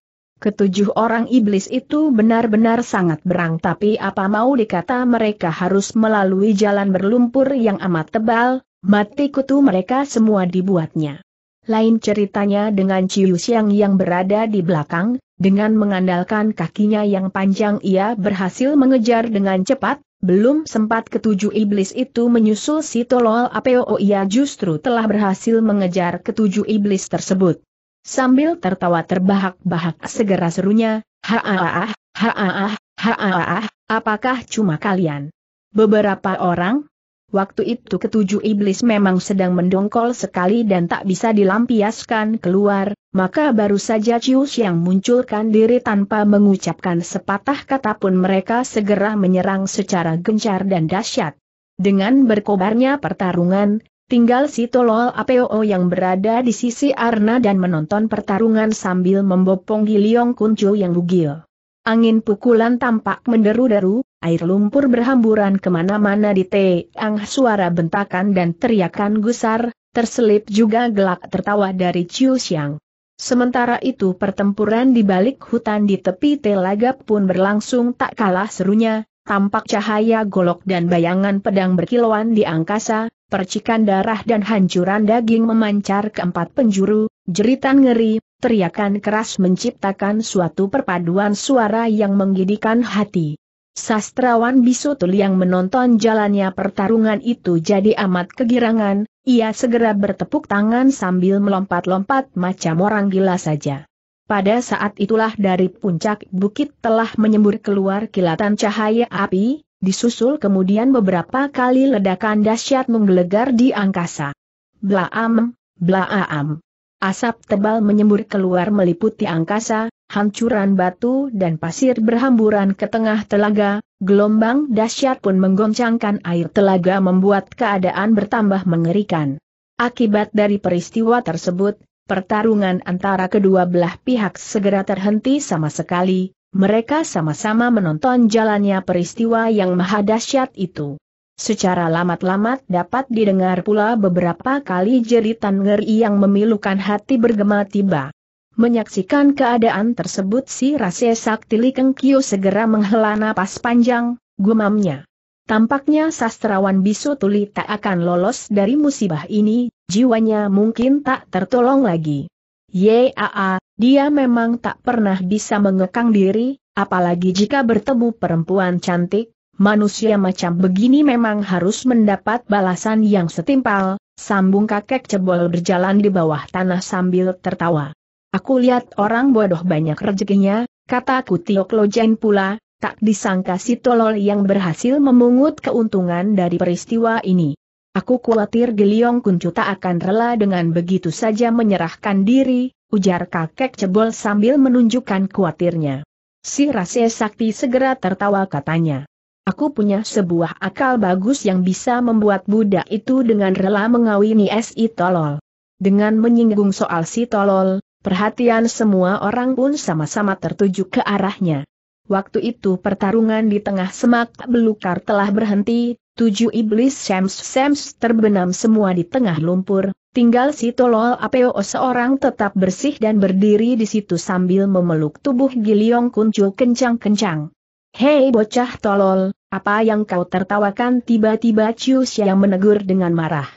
Ketujuh orang iblis itu benar-benar sangat berang tapi apa mau dikata mereka harus melalui jalan berlumpur yang amat tebal, mati kutu mereka semua dibuatnya. Lain ceritanya dengan Ciu Xiang yang berada di belakang, dengan mengandalkan kakinya yang panjang ia berhasil mengejar dengan cepat, belum sempat ketujuh iblis itu menyusul si Tolol Apeo ia justru telah berhasil mengejar ketujuh iblis tersebut. Sambil tertawa terbahak-bahak segera serunya, haaah, ah, haaah, ah, haaah, ah, apakah cuma kalian? Beberapa orang? Waktu itu ketujuh iblis memang sedang mendongkol sekali dan tak bisa dilampiaskan keluar, maka baru saja Cius yang munculkan diri tanpa mengucapkan sepatah kata pun mereka segera menyerang secara gencar dan dahsyat. Dengan berkobarnya pertarungan, Tinggal si tolol APO yang berada di sisi Arna dan menonton pertarungan sambil membopong Giliong Kuncu yang bugil. Angin pukulan tampak menderu-deru, air lumpur berhamburan kemana-mana di teang suara bentakan dan teriakan gusar, terselip juga gelak tertawa dari Chiu Xiang. Sementara itu pertempuran di balik hutan di tepi telaga pun berlangsung tak kalah serunya, tampak cahaya golok dan bayangan pedang berkilauan di angkasa, percikan darah dan hancuran daging memancar ke empat penjuru, jeritan ngeri, teriakan keras menciptakan suatu perpaduan suara yang menggidikan hati. Sastrawan Bisutul yang menonton jalannya pertarungan itu jadi amat kegirangan, ia segera bertepuk tangan sambil melompat-lompat macam orang gila saja. Pada saat itulah dari puncak bukit telah menyembur keluar kilatan cahaya api, disusul kemudian beberapa kali ledakan dahsyat menggelegar di angkasa. Blaam, blaam. Asap tebal menyembur keluar meliputi angkasa, hancuran batu dan pasir berhamburan ke tengah telaga, gelombang dahsyat pun menggoncangkan air telaga membuat keadaan bertambah mengerikan. Akibat dari peristiwa tersebut, Pertarungan antara kedua belah pihak segera terhenti sama sekali, mereka sama-sama menonton jalannya peristiwa yang mahadasyat itu. Secara lamat-lamat dapat didengar pula beberapa kali jeritan ngeri yang memilukan hati bergema tiba. Menyaksikan keadaan tersebut si Rase Sakti Likeng segera menghela napas panjang, gumamnya. Tampaknya sastrawan bisu tuli tak akan lolos dari musibah ini, jiwanya mungkin tak tertolong lagi. Yaa, dia memang tak pernah bisa mengekang diri, apalagi jika bertemu perempuan cantik, manusia macam begini memang harus mendapat balasan yang setimpal, sambung kakek cebol berjalan di bawah tanah sambil tertawa. Aku lihat orang bodoh banyak rezekinya, kata Kutiok Lojen pula, Tak disangka si tolol yang berhasil memungut keuntungan dari peristiwa ini. Aku khawatir Geliong Kuncu tak akan rela dengan begitu saja menyerahkan diri, ujar kakek cebol sambil menunjukkan khawatirnya. Si Rase Sakti segera tertawa katanya. Aku punya sebuah akal bagus yang bisa membuat budak itu dengan rela mengawini si tolol. Dengan menyinggung soal si tolol, perhatian semua orang pun sama-sama tertuju ke arahnya. Waktu itu pertarungan di tengah semak belukar telah berhenti, tujuh iblis Shams-Shams terbenam semua di tengah lumpur, tinggal si Tolol Apeo seorang tetap bersih dan berdiri di situ sambil memeluk tubuh Giliong kuncul kencang-kencang. Hei bocah tolol, apa yang kau tertawakan tiba-tiba Cius yang menegur dengan marah.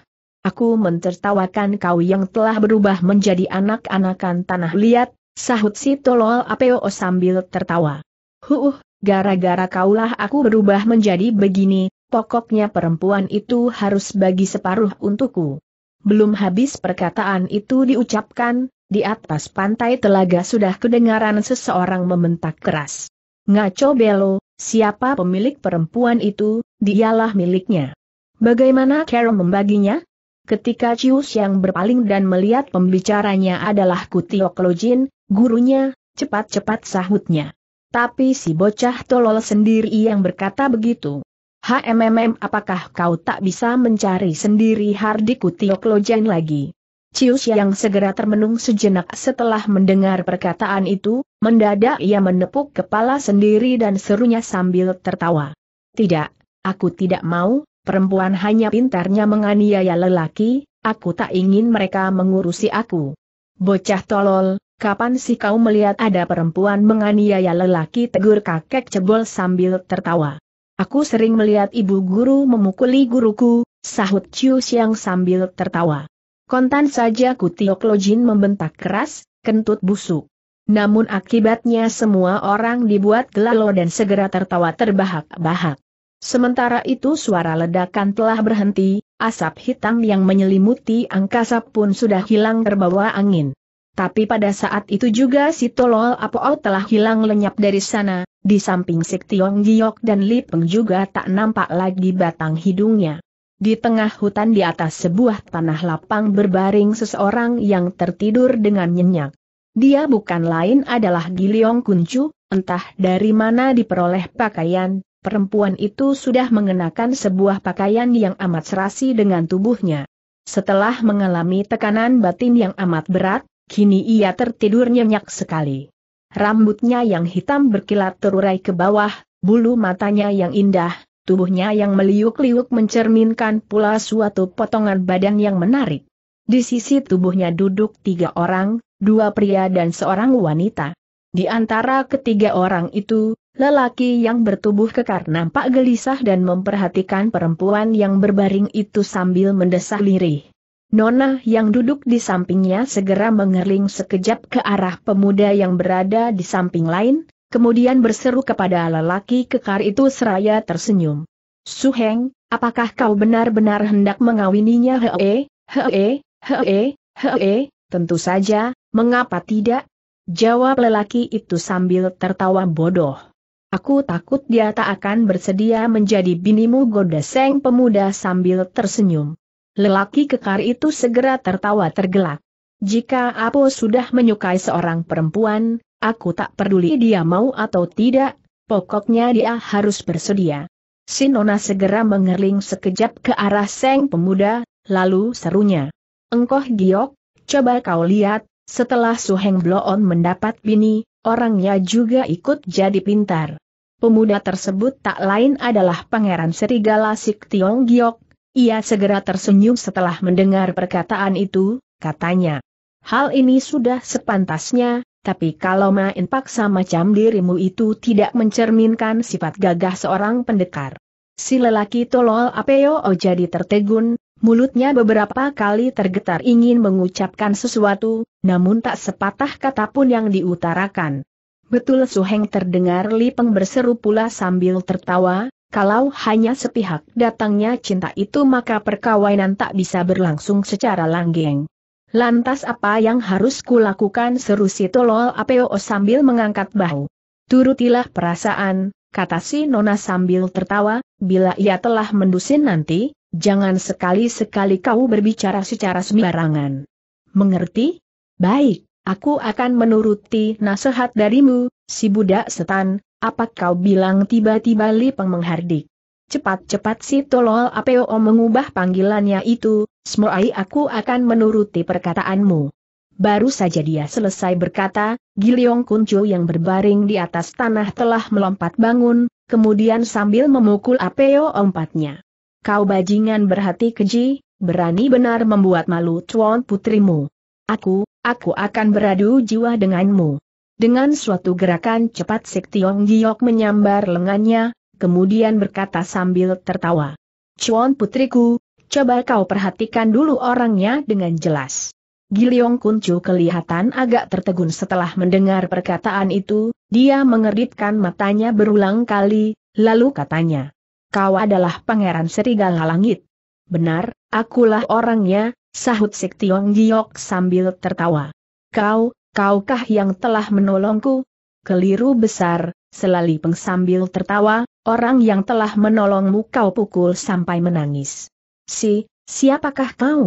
Aku mentertawakan kau yang telah berubah menjadi anak-anakan tanah liat, sahut si tolol Apeo sambil tertawa. Huh, gara-gara kaulah aku berubah menjadi begini, pokoknya perempuan itu harus bagi separuh untukku. Belum habis perkataan itu diucapkan, di atas pantai telaga sudah kedengaran seseorang membentak keras. Ngaco Belo, siapa pemilik perempuan itu, dialah miliknya. Bagaimana Carol membaginya? Ketika Cius yang berpaling dan melihat pembicaranya adalah Kutiok Lojin, gurunya, cepat-cepat sahutnya. Tapi si bocah tolol sendiri yang berkata begitu. HMMM apakah kau tak bisa mencari sendiri Hardi Kutiok Lojen lagi? Cius yang segera termenung sejenak setelah mendengar perkataan itu, mendadak ia menepuk kepala sendiri dan serunya sambil tertawa. Tidak, aku tidak mau, perempuan hanya pintarnya menganiaya lelaki, aku tak ingin mereka mengurusi aku. Bocah tolol, Kapan sih kau melihat ada perempuan menganiaya lelaki tegur kakek cebol sambil tertawa? Aku sering melihat ibu guru memukuli guruku, sahut Chiu Xiang sambil tertawa. Kontan saja Kutiok Lojin membentak keras, kentut busuk. Namun akibatnya semua orang dibuat gelalo dan segera tertawa terbahak-bahak. Sementara itu suara ledakan telah berhenti, asap hitam yang menyelimuti angkasa pun sudah hilang terbawa angin. Tapi pada saat itu juga si Tolol Apo'o telah hilang lenyap dari sana, di samping Sik Tiong Giok dan Lipeng juga tak nampak lagi batang hidungnya. Di tengah hutan di atas sebuah tanah lapang berbaring seseorang yang tertidur dengan nyenyak. Dia bukan lain adalah Giliong Kuncu, entah dari mana diperoleh pakaian, perempuan itu sudah mengenakan sebuah pakaian yang amat serasi dengan tubuhnya. Setelah mengalami tekanan batin yang amat berat, Kini ia tertidur nyenyak sekali. Rambutnya yang hitam berkilat terurai ke bawah, bulu matanya yang indah, tubuhnya yang meliuk-liuk mencerminkan pula suatu potongan badan yang menarik. Di sisi tubuhnya duduk tiga orang, dua pria dan seorang wanita. Di antara ketiga orang itu, lelaki yang bertubuh kekar nampak gelisah dan memperhatikan perempuan yang berbaring itu sambil mendesah lirih. Nona yang duduk di sampingnya segera mengerling sekejap ke arah pemuda yang berada di samping lain, kemudian berseru kepada lelaki kekar itu seraya tersenyum. Suheng, apakah kau benar-benar hendak mengawininya hee, hee, hee, hee, tentu saja, mengapa tidak? Jawab lelaki itu sambil tertawa bodoh. Aku takut dia tak akan bersedia menjadi binimu goda seng pemuda sambil tersenyum. Lelaki kekar itu segera tertawa tergelak. Jika aku sudah menyukai seorang perempuan, aku tak peduli dia mau atau tidak, pokoknya dia harus bersedia. Sinona segera mengerling sekejap ke arah Seng Pemuda, lalu serunya. Engkoh giok, coba kau lihat, setelah Suheng Bloon mendapat bini, orangnya juga ikut jadi pintar. Pemuda tersebut tak lain adalah Pangeran Serigala Sik Tiong Giok, ia segera tersenyum setelah mendengar perkataan itu, katanya. Hal ini sudah sepantasnya, tapi kalau main paksa macam dirimu itu tidak mencerminkan sifat gagah seorang pendekar. Si lelaki tolol Apeo jadi tertegun, mulutnya beberapa kali tergetar ingin mengucapkan sesuatu, namun tak sepatah kata pun yang diutarakan. Betul Suheng terdengar Lipeng berseru pula sambil tertawa, kalau hanya sepihak datangnya cinta itu maka perkawinan tak bisa berlangsung secara langgeng. Lantas apa yang harus kulakukan seru si tolol Apeo sambil mengangkat bahu. Turutilah perasaan, kata si Nona sambil tertawa, bila ia telah mendusin nanti, jangan sekali-sekali kau berbicara secara sembarangan. Mengerti? Baik, aku akan menuruti nasihat darimu, si budak setan, apa kau bilang tiba-tiba li peng menghardik? Cepat-cepat si tolol Apeo mengubah panggilannya itu, Smoai aku akan menuruti perkataanmu. Baru saja dia selesai berkata, Giliong Kuncu yang berbaring di atas tanah telah melompat bangun, kemudian sambil memukul Apeo empatnya. Kau bajingan berhati keji, berani benar membuat malu tuan putrimu. Aku, aku akan beradu jiwa denganmu. Dengan suatu gerakan cepat Sek Tiong Giok menyambar lengannya, kemudian berkata sambil tertawa. Cuan putriku, coba kau perhatikan dulu orangnya dengan jelas. Giliong Kuncu kelihatan agak tertegun setelah mendengar perkataan itu, dia mengeritkan matanya berulang kali, lalu katanya, Kau adalah pangeran serigala langit. Benar, akulah orangnya, sahut Sekti Tiong Giok sambil tertawa. Kau, kaukah yang telah menolongku? Keliru besar, selali sambil tertawa, orang yang telah menolongmu kau pukul sampai menangis. Si, siapakah kau?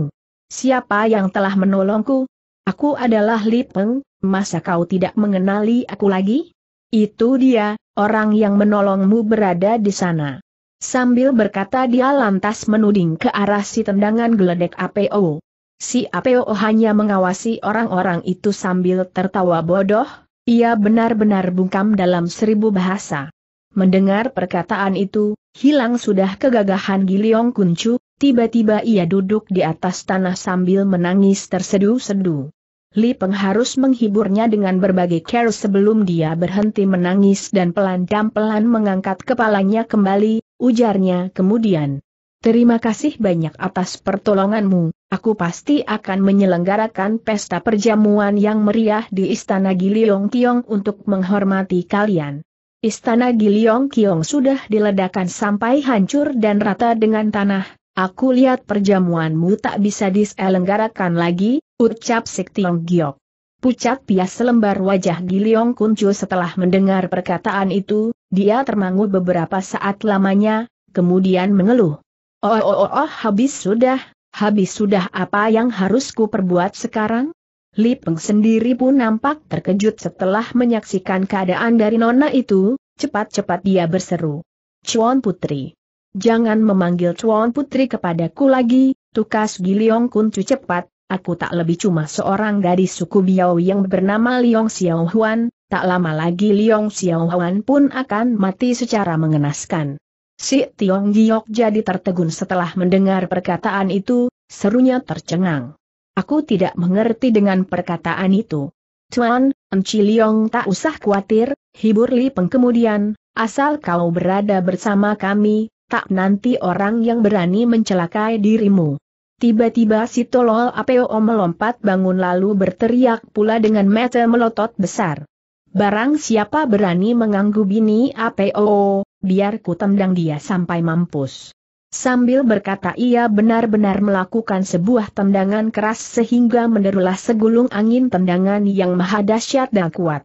Siapa yang telah menolongku? Aku adalah Li Peng, masa kau tidak mengenali aku lagi? Itu dia, orang yang menolongmu berada di sana. Sambil berkata dia lantas menuding ke arah si tendangan geledek APO. Si Apeo hanya mengawasi orang-orang itu sambil tertawa bodoh, ia benar-benar bungkam dalam seribu bahasa. Mendengar perkataan itu, hilang sudah kegagahan Giliong Kuncu, tiba-tiba ia duduk di atas tanah sambil menangis tersedu-sedu. Li Peng harus menghiburnya dengan berbagai care sebelum dia berhenti menangis dan pelan-pelan mengangkat kepalanya kembali, ujarnya kemudian. Terima kasih banyak atas pertolonganmu, Aku pasti akan menyelenggarakan pesta perjamuan yang meriah di Istana Giliong Kiong untuk menghormati kalian. Istana Giliong Kiong sudah diledakan sampai hancur dan rata dengan tanah. Aku lihat perjamuanmu tak bisa diselenggarakan lagi, ucap Sektiong Giok. Pucat pias selembar wajah Giliong Kuncu setelah mendengar perkataan itu, dia termangu beberapa saat lamanya, kemudian mengeluh. Oh oh oh, oh habis sudah, Habis sudah apa yang harus ku perbuat sekarang? Li Peng sendiri pun nampak terkejut setelah menyaksikan keadaan dari nona itu, cepat-cepat dia berseru. Chuan Putri. Jangan memanggil Chuan Putri kepadaku lagi, tukas Giliong Kuncu cepat, aku tak lebih cuma seorang gadis suku Biao yang bernama Liong Xiaohuan, tak lama lagi Liong Xiaohuan pun akan mati secara mengenaskan. Si Tiong Giok jadi tertegun setelah mendengar perkataan itu, serunya tercengang. Aku tidak mengerti dengan perkataan itu. Tuan, Enci Liong tak usah khawatir, hibur Li Peng kemudian, asal kau berada bersama kami, tak nanti orang yang berani mencelakai dirimu. Tiba-tiba si tolol Apeo melompat bangun lalu berteriak pula dengan mata melotot besar. Barang siapa berani mengganggu bini Apeo, biar ku tendang dia sampai mampus. Sambil berkata ia benar-benar melakukan sebuah tendangan keras sehingga menderulah segulung angin tendangan yang maha dahsyat dan kuat.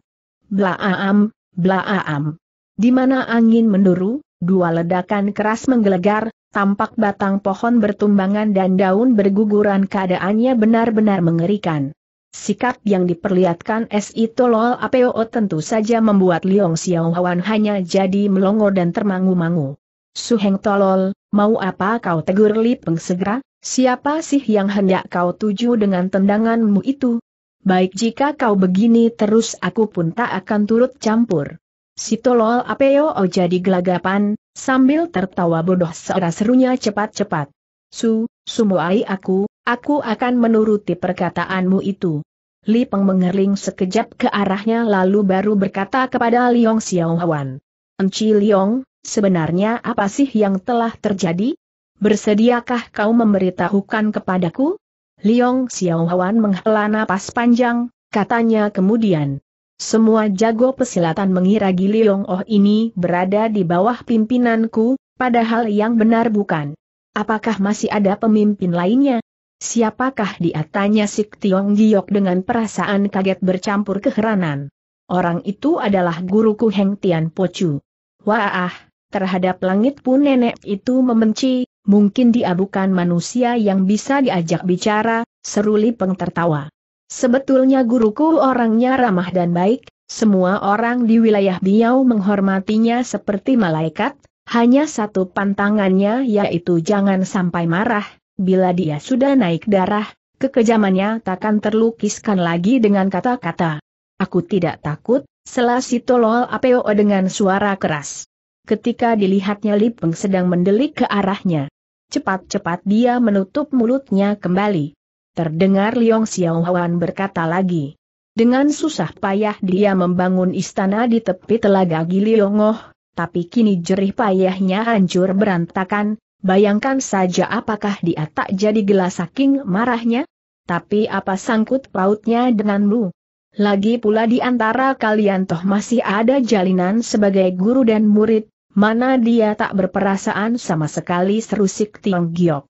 Blaam, blaam. Di mana angin menduru, dua ledakan keras menggelegar, tampak batang pohon bertumbangan dan daun berguguran keadaannya benar-benar mengerikan. Sikap yang diperlihatkan S.I. Tolol APO tentu saja membuat Liong Xiao Hwan hanya jadi melongo dan termangu-mangu. Suheng Tolol, mau apa kau tegur Li Peng segera? Siapa sih yang hendak kau tuju dengan tendanganmu itu? Baik jika kau begini terus aku pun tak akan turut campur. Si Tolol APO jadi gelagapan, sambil tertawa bodoh seora serunya cepat-cepat. Su, sumuai aku, Aku akan menuruti perkataanmu itu. Li Peng mengerling sekejap ke arahnya lalu baru berkata kepada Liong Xiaohuan. Enci Liong, sebenarnya apa sih yang telah terjadi? Bersediakah kau memberitahukan kepadaku? Liong Xiaohuan menghela napas panjang, katanya kemudian. Semua jago pesilatan mengira Giliong Oh ini berada di bawah pimpinanku, padahal yang benar bukan. Apakah masih ada pemimpin lainnya? Siapakah dia tanya Sik Tiong Giok dengan perasaan kaget bercampur keheranan. Orang itu adalah guruku Heng Tian Pocu. Wah, terhadap langit pun nenek itu membenci, mungkin dia bukan manusia yang bisa diajak bicara, seru Lipeng tertawa. Sebetulnya guruku orangnya ramah dan baik, semua orang di wilayah Biau menghormatinya seperti malaikat, hanya satu pantangannya yaitu jangan sampai marah, Bila dia sudah naik darah, kekejamannya takkan terlukiskan lagi dengan kata-kata. Aku tidak takut, selasi tolol Apeo dengan suara keras. Ketika dilihatnya Lipeng sedang mendelik ke arahnya. Cepat-cepat dia menutup mulutnya kembali. Terdengar Liong Xiaohuan berkata lagi. Dengan susah payah dia membangun istana di tepi telaga Giliongoh, tapi kini jerih payahnya hancur berantakan, Bayangkan saja apakah dia tak jadi gelas saking marahnya? Tapi apa sangkut pautnya denganmu? Lagi pula di antara kalian toh masih ada jalinan sebagai guru dan murid, mana dia tak berperasaan sama sekali serusik Tiong Giok.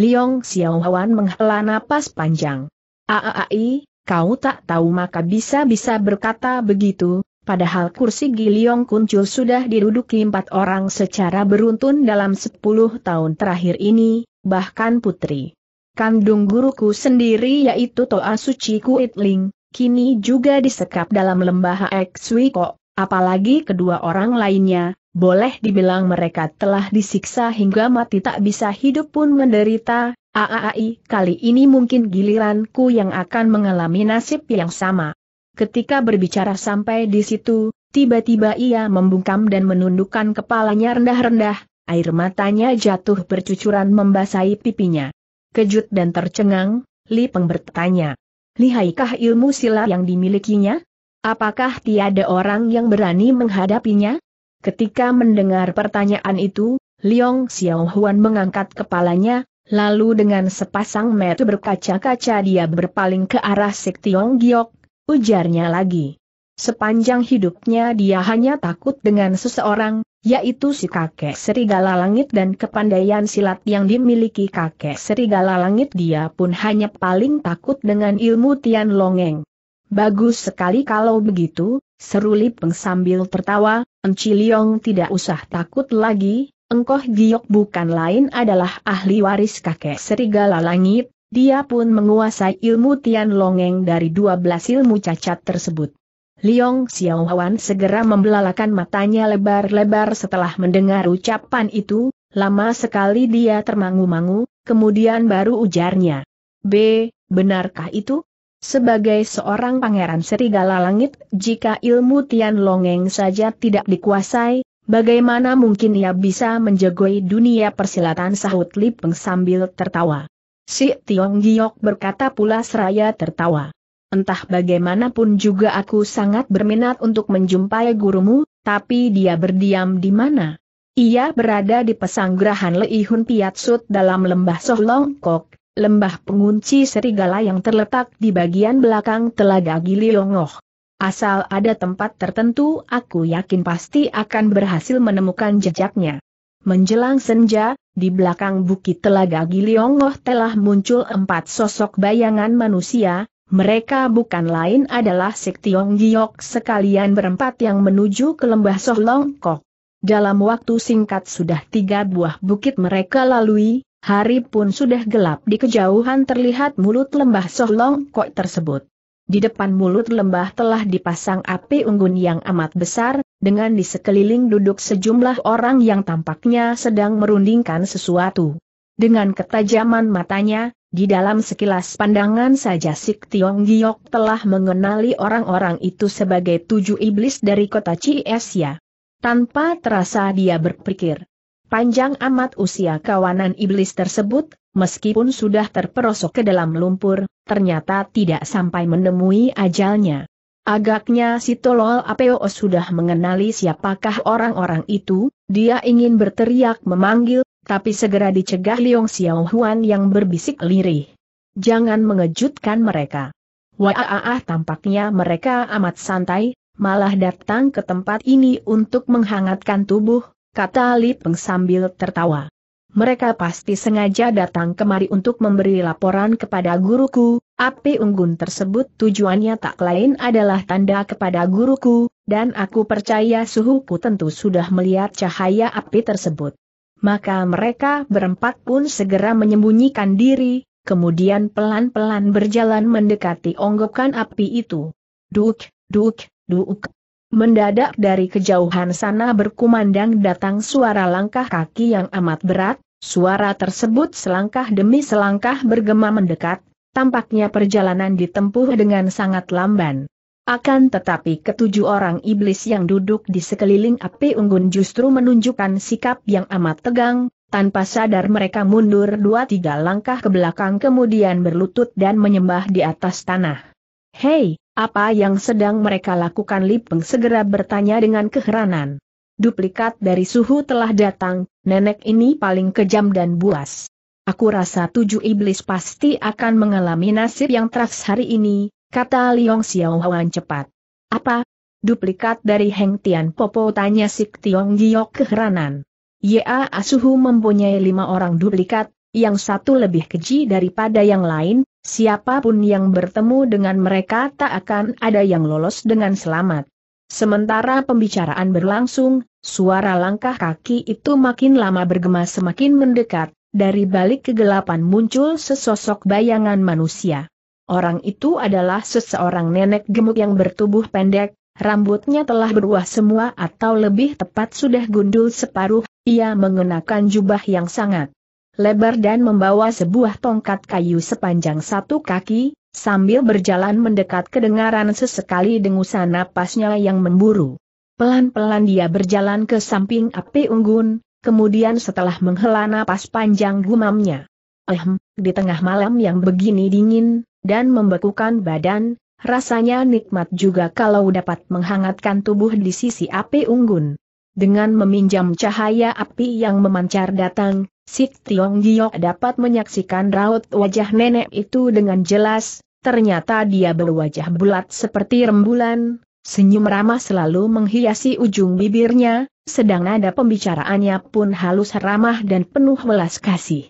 Liong Xiaohuan menghela napas panjang. Aai, kau tak tahu maka bisa-bisa berkata begitu, padahal kursi Giliong Kuncul sudah diduduki empat orang secara beruntun dalam sepuluh tahun terakhir ini, bahkan putri. Kandung guruku sendiri yaitu Toa Suci Kuitling, kini juga disekap dalam lembah Ekswiko, apalagi kedua orang lainnya, boleh dibilang mereka telah disiksa hingga mati tak bisa hidup pun menderita, Aaai, kali ini mungkin giliranku yang akan mengalami nasib yang sama. Ketika berbicara sampai di situ, tiba-tiba ia membungkam dan menundukkan kepalanya rendah-rendah, air matanya jatuh bercucuran membasahi pipinya. Kejut dan tercengang, Li Peng bertanya, Lihaikah ilmu silat yang dimilikinya? Apakah tiada orang yang berani menghadapinya? Ketika mendengar pertanyaan itu, Liong Huan mengangkat kepalanya, lalu dengan sepasang mata berkaca-kaca dia berpaling ke arah Sik Tiong Giok, ujarnya lagi. Sepanjang hidupnya dia hanya takut dengan seseorang, yaitu si kakek serigala langit dan kepandaian silat yang dimiliki kakek serigala langit dia pun hanya paling takut dengan ilmu Tian Longeng. Bagus sekali kalau begitu, seru Lipeng sambil tertawa, Enci Liong tidak usah takut lagi, Engkoh Giok bukan lain adalah ahli waris kakek serigala langit, dia pun menguasai ilmu Tian Longeng dari belas ilmu cacat tersebut. Liong Xiaowan segera membelalakan matanya lebar-lebar setelah mendengar ucapan itu, lama sekali dia termangu-mangu, kemudian baru ujarnya. B. Benarkah itu? Sebagai seorang pangeran serigala langit, jika ilmu Tian Longeng saja tidak dikuasai, bagaimana mungkin ia bisa menjagoi dunia persilatan sahut Lipeng sambil tertawa. Si Tiong Giok berkata pula seraya tertawa. Entah bagaimanapun juga aku sangat berminat untuk menjumpai gurumu, tapi dia berdiam di mana. Ia berada di pesanggrahan Leihun Piatsut dalam lembah Sohlongkok, lembah pengunci serigala yang terletak di bagian belakang telaga Gililongoh. Asal ada tempat tertentu aku yakin pasti akan berhasil menemukan jejaknya. Menjelang senja, di belakang bukit telaga Giliongoh telah muncul empat sosok bayangan manusia, mereka bukan lain adalah Sektiong Giok sekalian berempat yang menuju ke lembah Sohlongkok. Dalam waktu singkat sudah tiga buah bukit mereka lalui, hari pun sudah gelap di kejauhan terlihat mulut lembah Sohlongkok tersebut. Di depan mulut lembah telah dipasang api unggun yang amat besar, dengan di sekeliling duduk sejumlah orang yang tampaknya sedang merundingkan sesuatu. Dengan ketajaman matanya, di dalam sekilas pandangan saja Sik Tiong Giok telah mengenali orang-orang itu sebagai tujuh iblis dari kota Ciesia. Tanpa terasa dia berpikir, Panjang amat usia kawanan iblis tersebut, meskipun sudah terperosok ke dalam lumpur, ternyata tidak sampai menemui ajalnya. Agaknya si Tolol Apeo sudah mengenali siapakah orang-orang itu, dia ingin berteriak memanggil, tapi segera dicegah Liong Xiao Huan yang berbisik lirih. Jangan mengejutkan mereka. Waaah tampaknya mereka amat santai, malah datang ke tempat ini untuk menghangatkan tubuh, kata Li Peng sambil tertawa. Mereka pasti sengaja datang kemari untuk memberi laporan kepada guruku, api unggun tersebut tujuannya tak lain adalah tanda kepada guruku, dan aku percaya suhuku tentu sudah melihat cahaya api tersebut. Maka mereka berempat pun segera menyembunyikan diri, kemudian pelan-pelan berjalan mendekati onggokan api itu. Duk, duk, duk. Mendadak dari kejauhan sana berkumandang datang suara langkah kaki yang amat berat, suara tersebut selangkah demi selangkah bergema mendekat, tampaknya perjalanan ditempuh dengan sangat lamban. Akan tetapi ketujuh orang iblis yang duduk di sekeliling api unggun justru menunjukkan sikap yang amat tegang, tanpa sadar mereka mundur dua tiga langkah ke belakang kemudian berlutut dan menyembah di atas tanah. Hei, apa yang sedang mereka lakukan Lipeng segera bertanya dengan keheranan. Duplikat dari suhu telah datang, nenek ini paling kejam dan buas. Aku rasa tujuh iblis pasti akan mengalami nasib yang teras hari ini, kata Liong Xiaohuan cepat. Apa? Duplikat dari Heng Tian Popo tanya Sik Tiong Giok keheranan. Ya Asuhu mempunyai lima orang duplikat, yang satu lebih keji daripada yang lain, Siapapun yang bertemu dengan mereka tak akan ada yang lolos dengan selamat. Sementara pembicaraan berlangsung, suara langkah kaki itu makin lama bergema semakin mendekat, dari balik kegelapan muncul sesosok bayangan manusia. Orang itu adalah seseorang nenek gemuk yang bertubuh pendek, rambutnya telah beruah semua atau lebih tepat sudah gundul separuh, ia mengenakan jubah yang sangat lebar dan membawa sebuah tongkat kayu sepanjang satu kaki, sambil berjalan mendekat kedengaran sesekali dengusan napasnya yang memburu. Pelan-pelan dia berjalan ke samping api unggun, kemudian setelah menghela napas panjang gumamnya. Ehm, di tengah malam yang begini dingin, dan membekukan badan, rasanya nikmat juga kalau dapat menghangatkan tubuh di sisi api unggun. Dengan meminjam cahaya api yang memancar datang, Sik Tiong Giok dapat menyaksikan raut wajah nenek itu dengan jelas, ternyata dia berwajah bulat seperti rembulan, senyum ramah selalu menghiasi ujung bibirnya, sedang nada pembicaraannya pun halus ramah dan penuh welas kasih.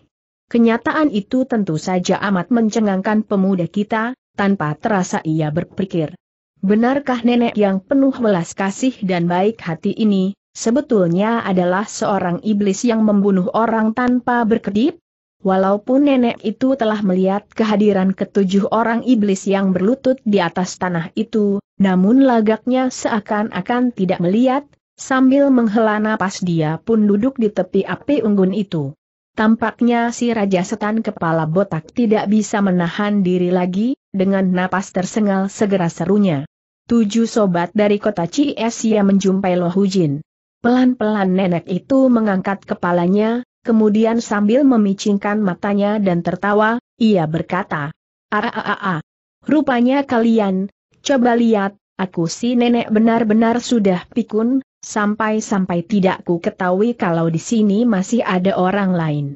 Kenyataan itu tentu saja amat mencengangkan pemuda kita, tanpa terasa ia berpikir. Benarkah nenek yang penuh welas kasih dan baik hati ini, sebetulnya adalah seorang iblis yang membunuh orang tanpa berkedip? Walaupun nenek itu telah melihat kehadiran ketujuh orang iblis yang berlutut di atas tanah itu, namun lagaknya seakan-akan tidak melihat, sambil menghela napas dia pun duduk di tepi api unggun itu. Tampaknya si Raja Setan kepala botak tidak bisa menahan diri lagi, dengan napas tersengal segera serunya. Tujuh sobat dari kota Ciesia menjumpai Lohujin. Pelan-pelan nenek itu mengangkat kepalanya, kemudian sambil memicingkan matanya dan tertawa, ia berkata, Aaaa, ah, ah, ah, rupanya kalian, coba lihat, aku si nenek benar-benar sudah pikun, sampai-sampai tidak ku ketahui kalau di sini masih ada orang lain.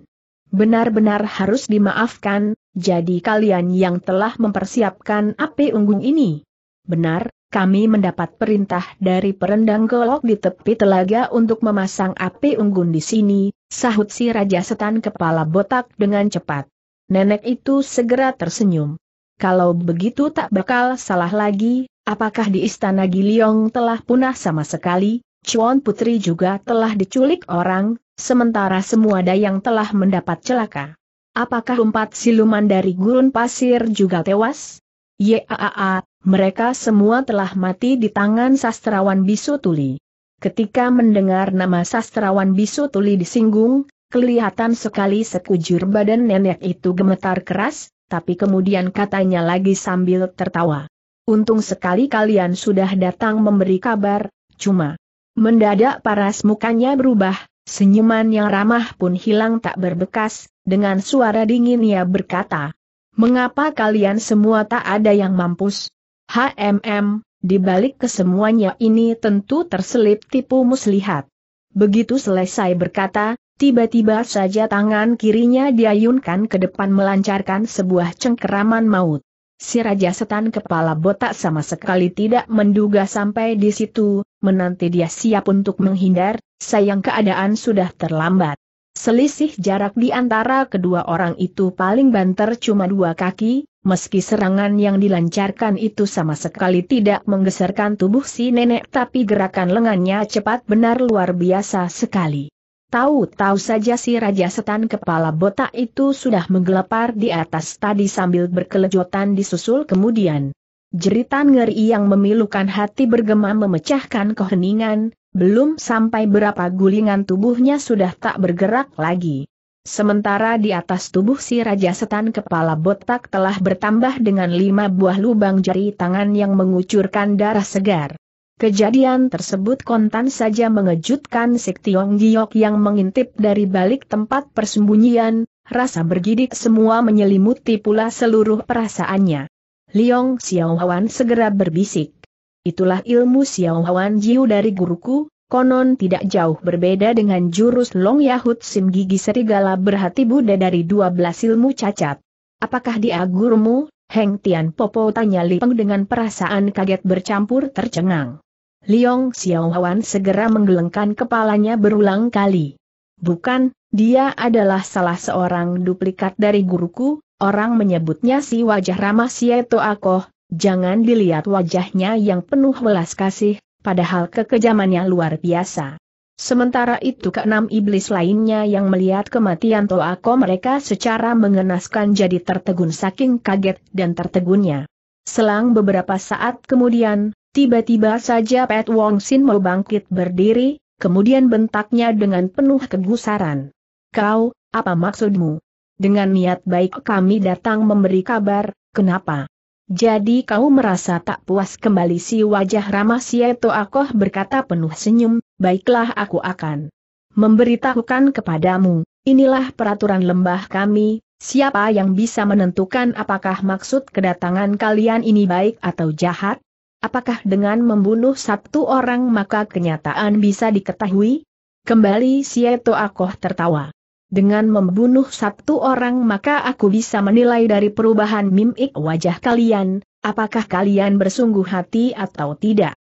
Benar-benar harus dimaafkan, jadi kalian yang telah mempersiapkan api unggung ini. Benar, kami mendapat perintah dari perendang golok di tepi telaga untuk memasang api unggun di sini, sahut si Raja Setan kepala botak dengan cepat. Nenek itu segera tersenyum. Kalau begitu tak bakal salah lagi, apakah di istana Giliong telah punah sama sekali, Chuan Putri juga telah diculik orang, sementara semua dayang telah mendapat celaka. Apakah empat siluman dari gurun pasir juga tewas? Yaa, mereka semua telah mati di tangan sastrawan Bisu Tuli. Ketika mendengar nama sastrawan Bisu Tuli disinggung, kelihatan sekali sekujur badan nenek itu gemetar keras, tapi kemudian katanya lagi sambil tertawa. Untung sekali kalian sudah datang memberi kabar, cuma mendadak paras mukanya berubah, Senyuman yang ramah pun hilang tak berbekas, dengan suara dingin ia berkata, Mengapa kalian semua tak ada yang mampus? HMM, di balik kesemuanya ini tentu terselip tipu muslihat. Begitu selesai berkata, tiba-tiba saja tangan kirinya diayunkan ke depan melancarkan sebuah cengkeraman maut. Si Raja Setan kepala botak sama sekali tidak menduga sampai di situ, menanti dia siap untuk menghindar, sayang keadaan sudah terlambat. Selisih jarak di antara kedua orang itu paling banter cuma dua kaki, Meski serangan yang dilancarkan itu sama sekali tidak menggeserkan tubuh si nenek tapi gerakan lengannya cepat benar luar biasa sekali. Tahu-tahu saja si Raja Setan kepala botak itu sudah menggelepar di atas tadi sambil berkelejotan disusul kemudian. Jeritan ngeri yang memilukan hati bergema memecahkan keheningan, belum sampai berapa gulingan tubuhnya sudah tak bergerak lagi. Sementara di atas tubuh si Raja Setan kepala botak telah bertambah dengan lima buah lubang jari tangan yang mengucurkan darah segar. Kejadian tersebut kontan saja mengejutkan Sik Tiong Giok yang mengintip dari balik tempat persembunyian, rasa bergidik semua menyelimuti pula seluruh perasaannya. Liong Xiaohuan segera berbisik. Itulah ilmu Xiaohuan Jiu dari guruku, konon tidak jauh berbeda dengan jurus Long Yahut Sim Gigi Serigala berhati Buddha dari dua belas ilmu cacat. Apakah dia gurumu, Heng Tian Popo tanya Li Peng dengan perasaan kaget bercampur tercengang. Liong Xiaowan segera menggelengkan kepalanya berulang kali. Bukan, dia adalah salah seorang duplikat dari guruku, orang menyebutnya si wajah ramah Sieto Akoh, jangan dilihat wajahnya yang penuh welas kasih, padahal kekejamannya luar biasa. Sementara itu keenam iblis lainnya yang melihat kematian Toa Toako mereka secara mengenaskan jadi tertegun saking kaget dan tertegunnya. Selang beberapa saat kemudian, tiba-tiba saja Pat Wong Sin mau bangkit berdiri, kemudian bentaknya dengan penuh kegusaran. Kau, apa maksudmu? Dengan niat baik kami datang memberi kabar, kenapa? Jadi kau merasa tak puas kembali si wajah ramah Sieto Akoh berkata penuh senyum, baiklah aku akan memberitahukan kepadamu, inilah peraturan lembah kami, siapa yang bisa menentukan apakah maksud kedatangan kalian ini baik atau jahat? Apakah dengan membunuh satu orang maka kenyataan bisa diketahui? Kembali Sieto Akoh tertawa. Dengan membunuh satu orang maka aku bisa menilai dari perubahan mimik wajah kalian, apakah kalian bersungguh hati atau tidak.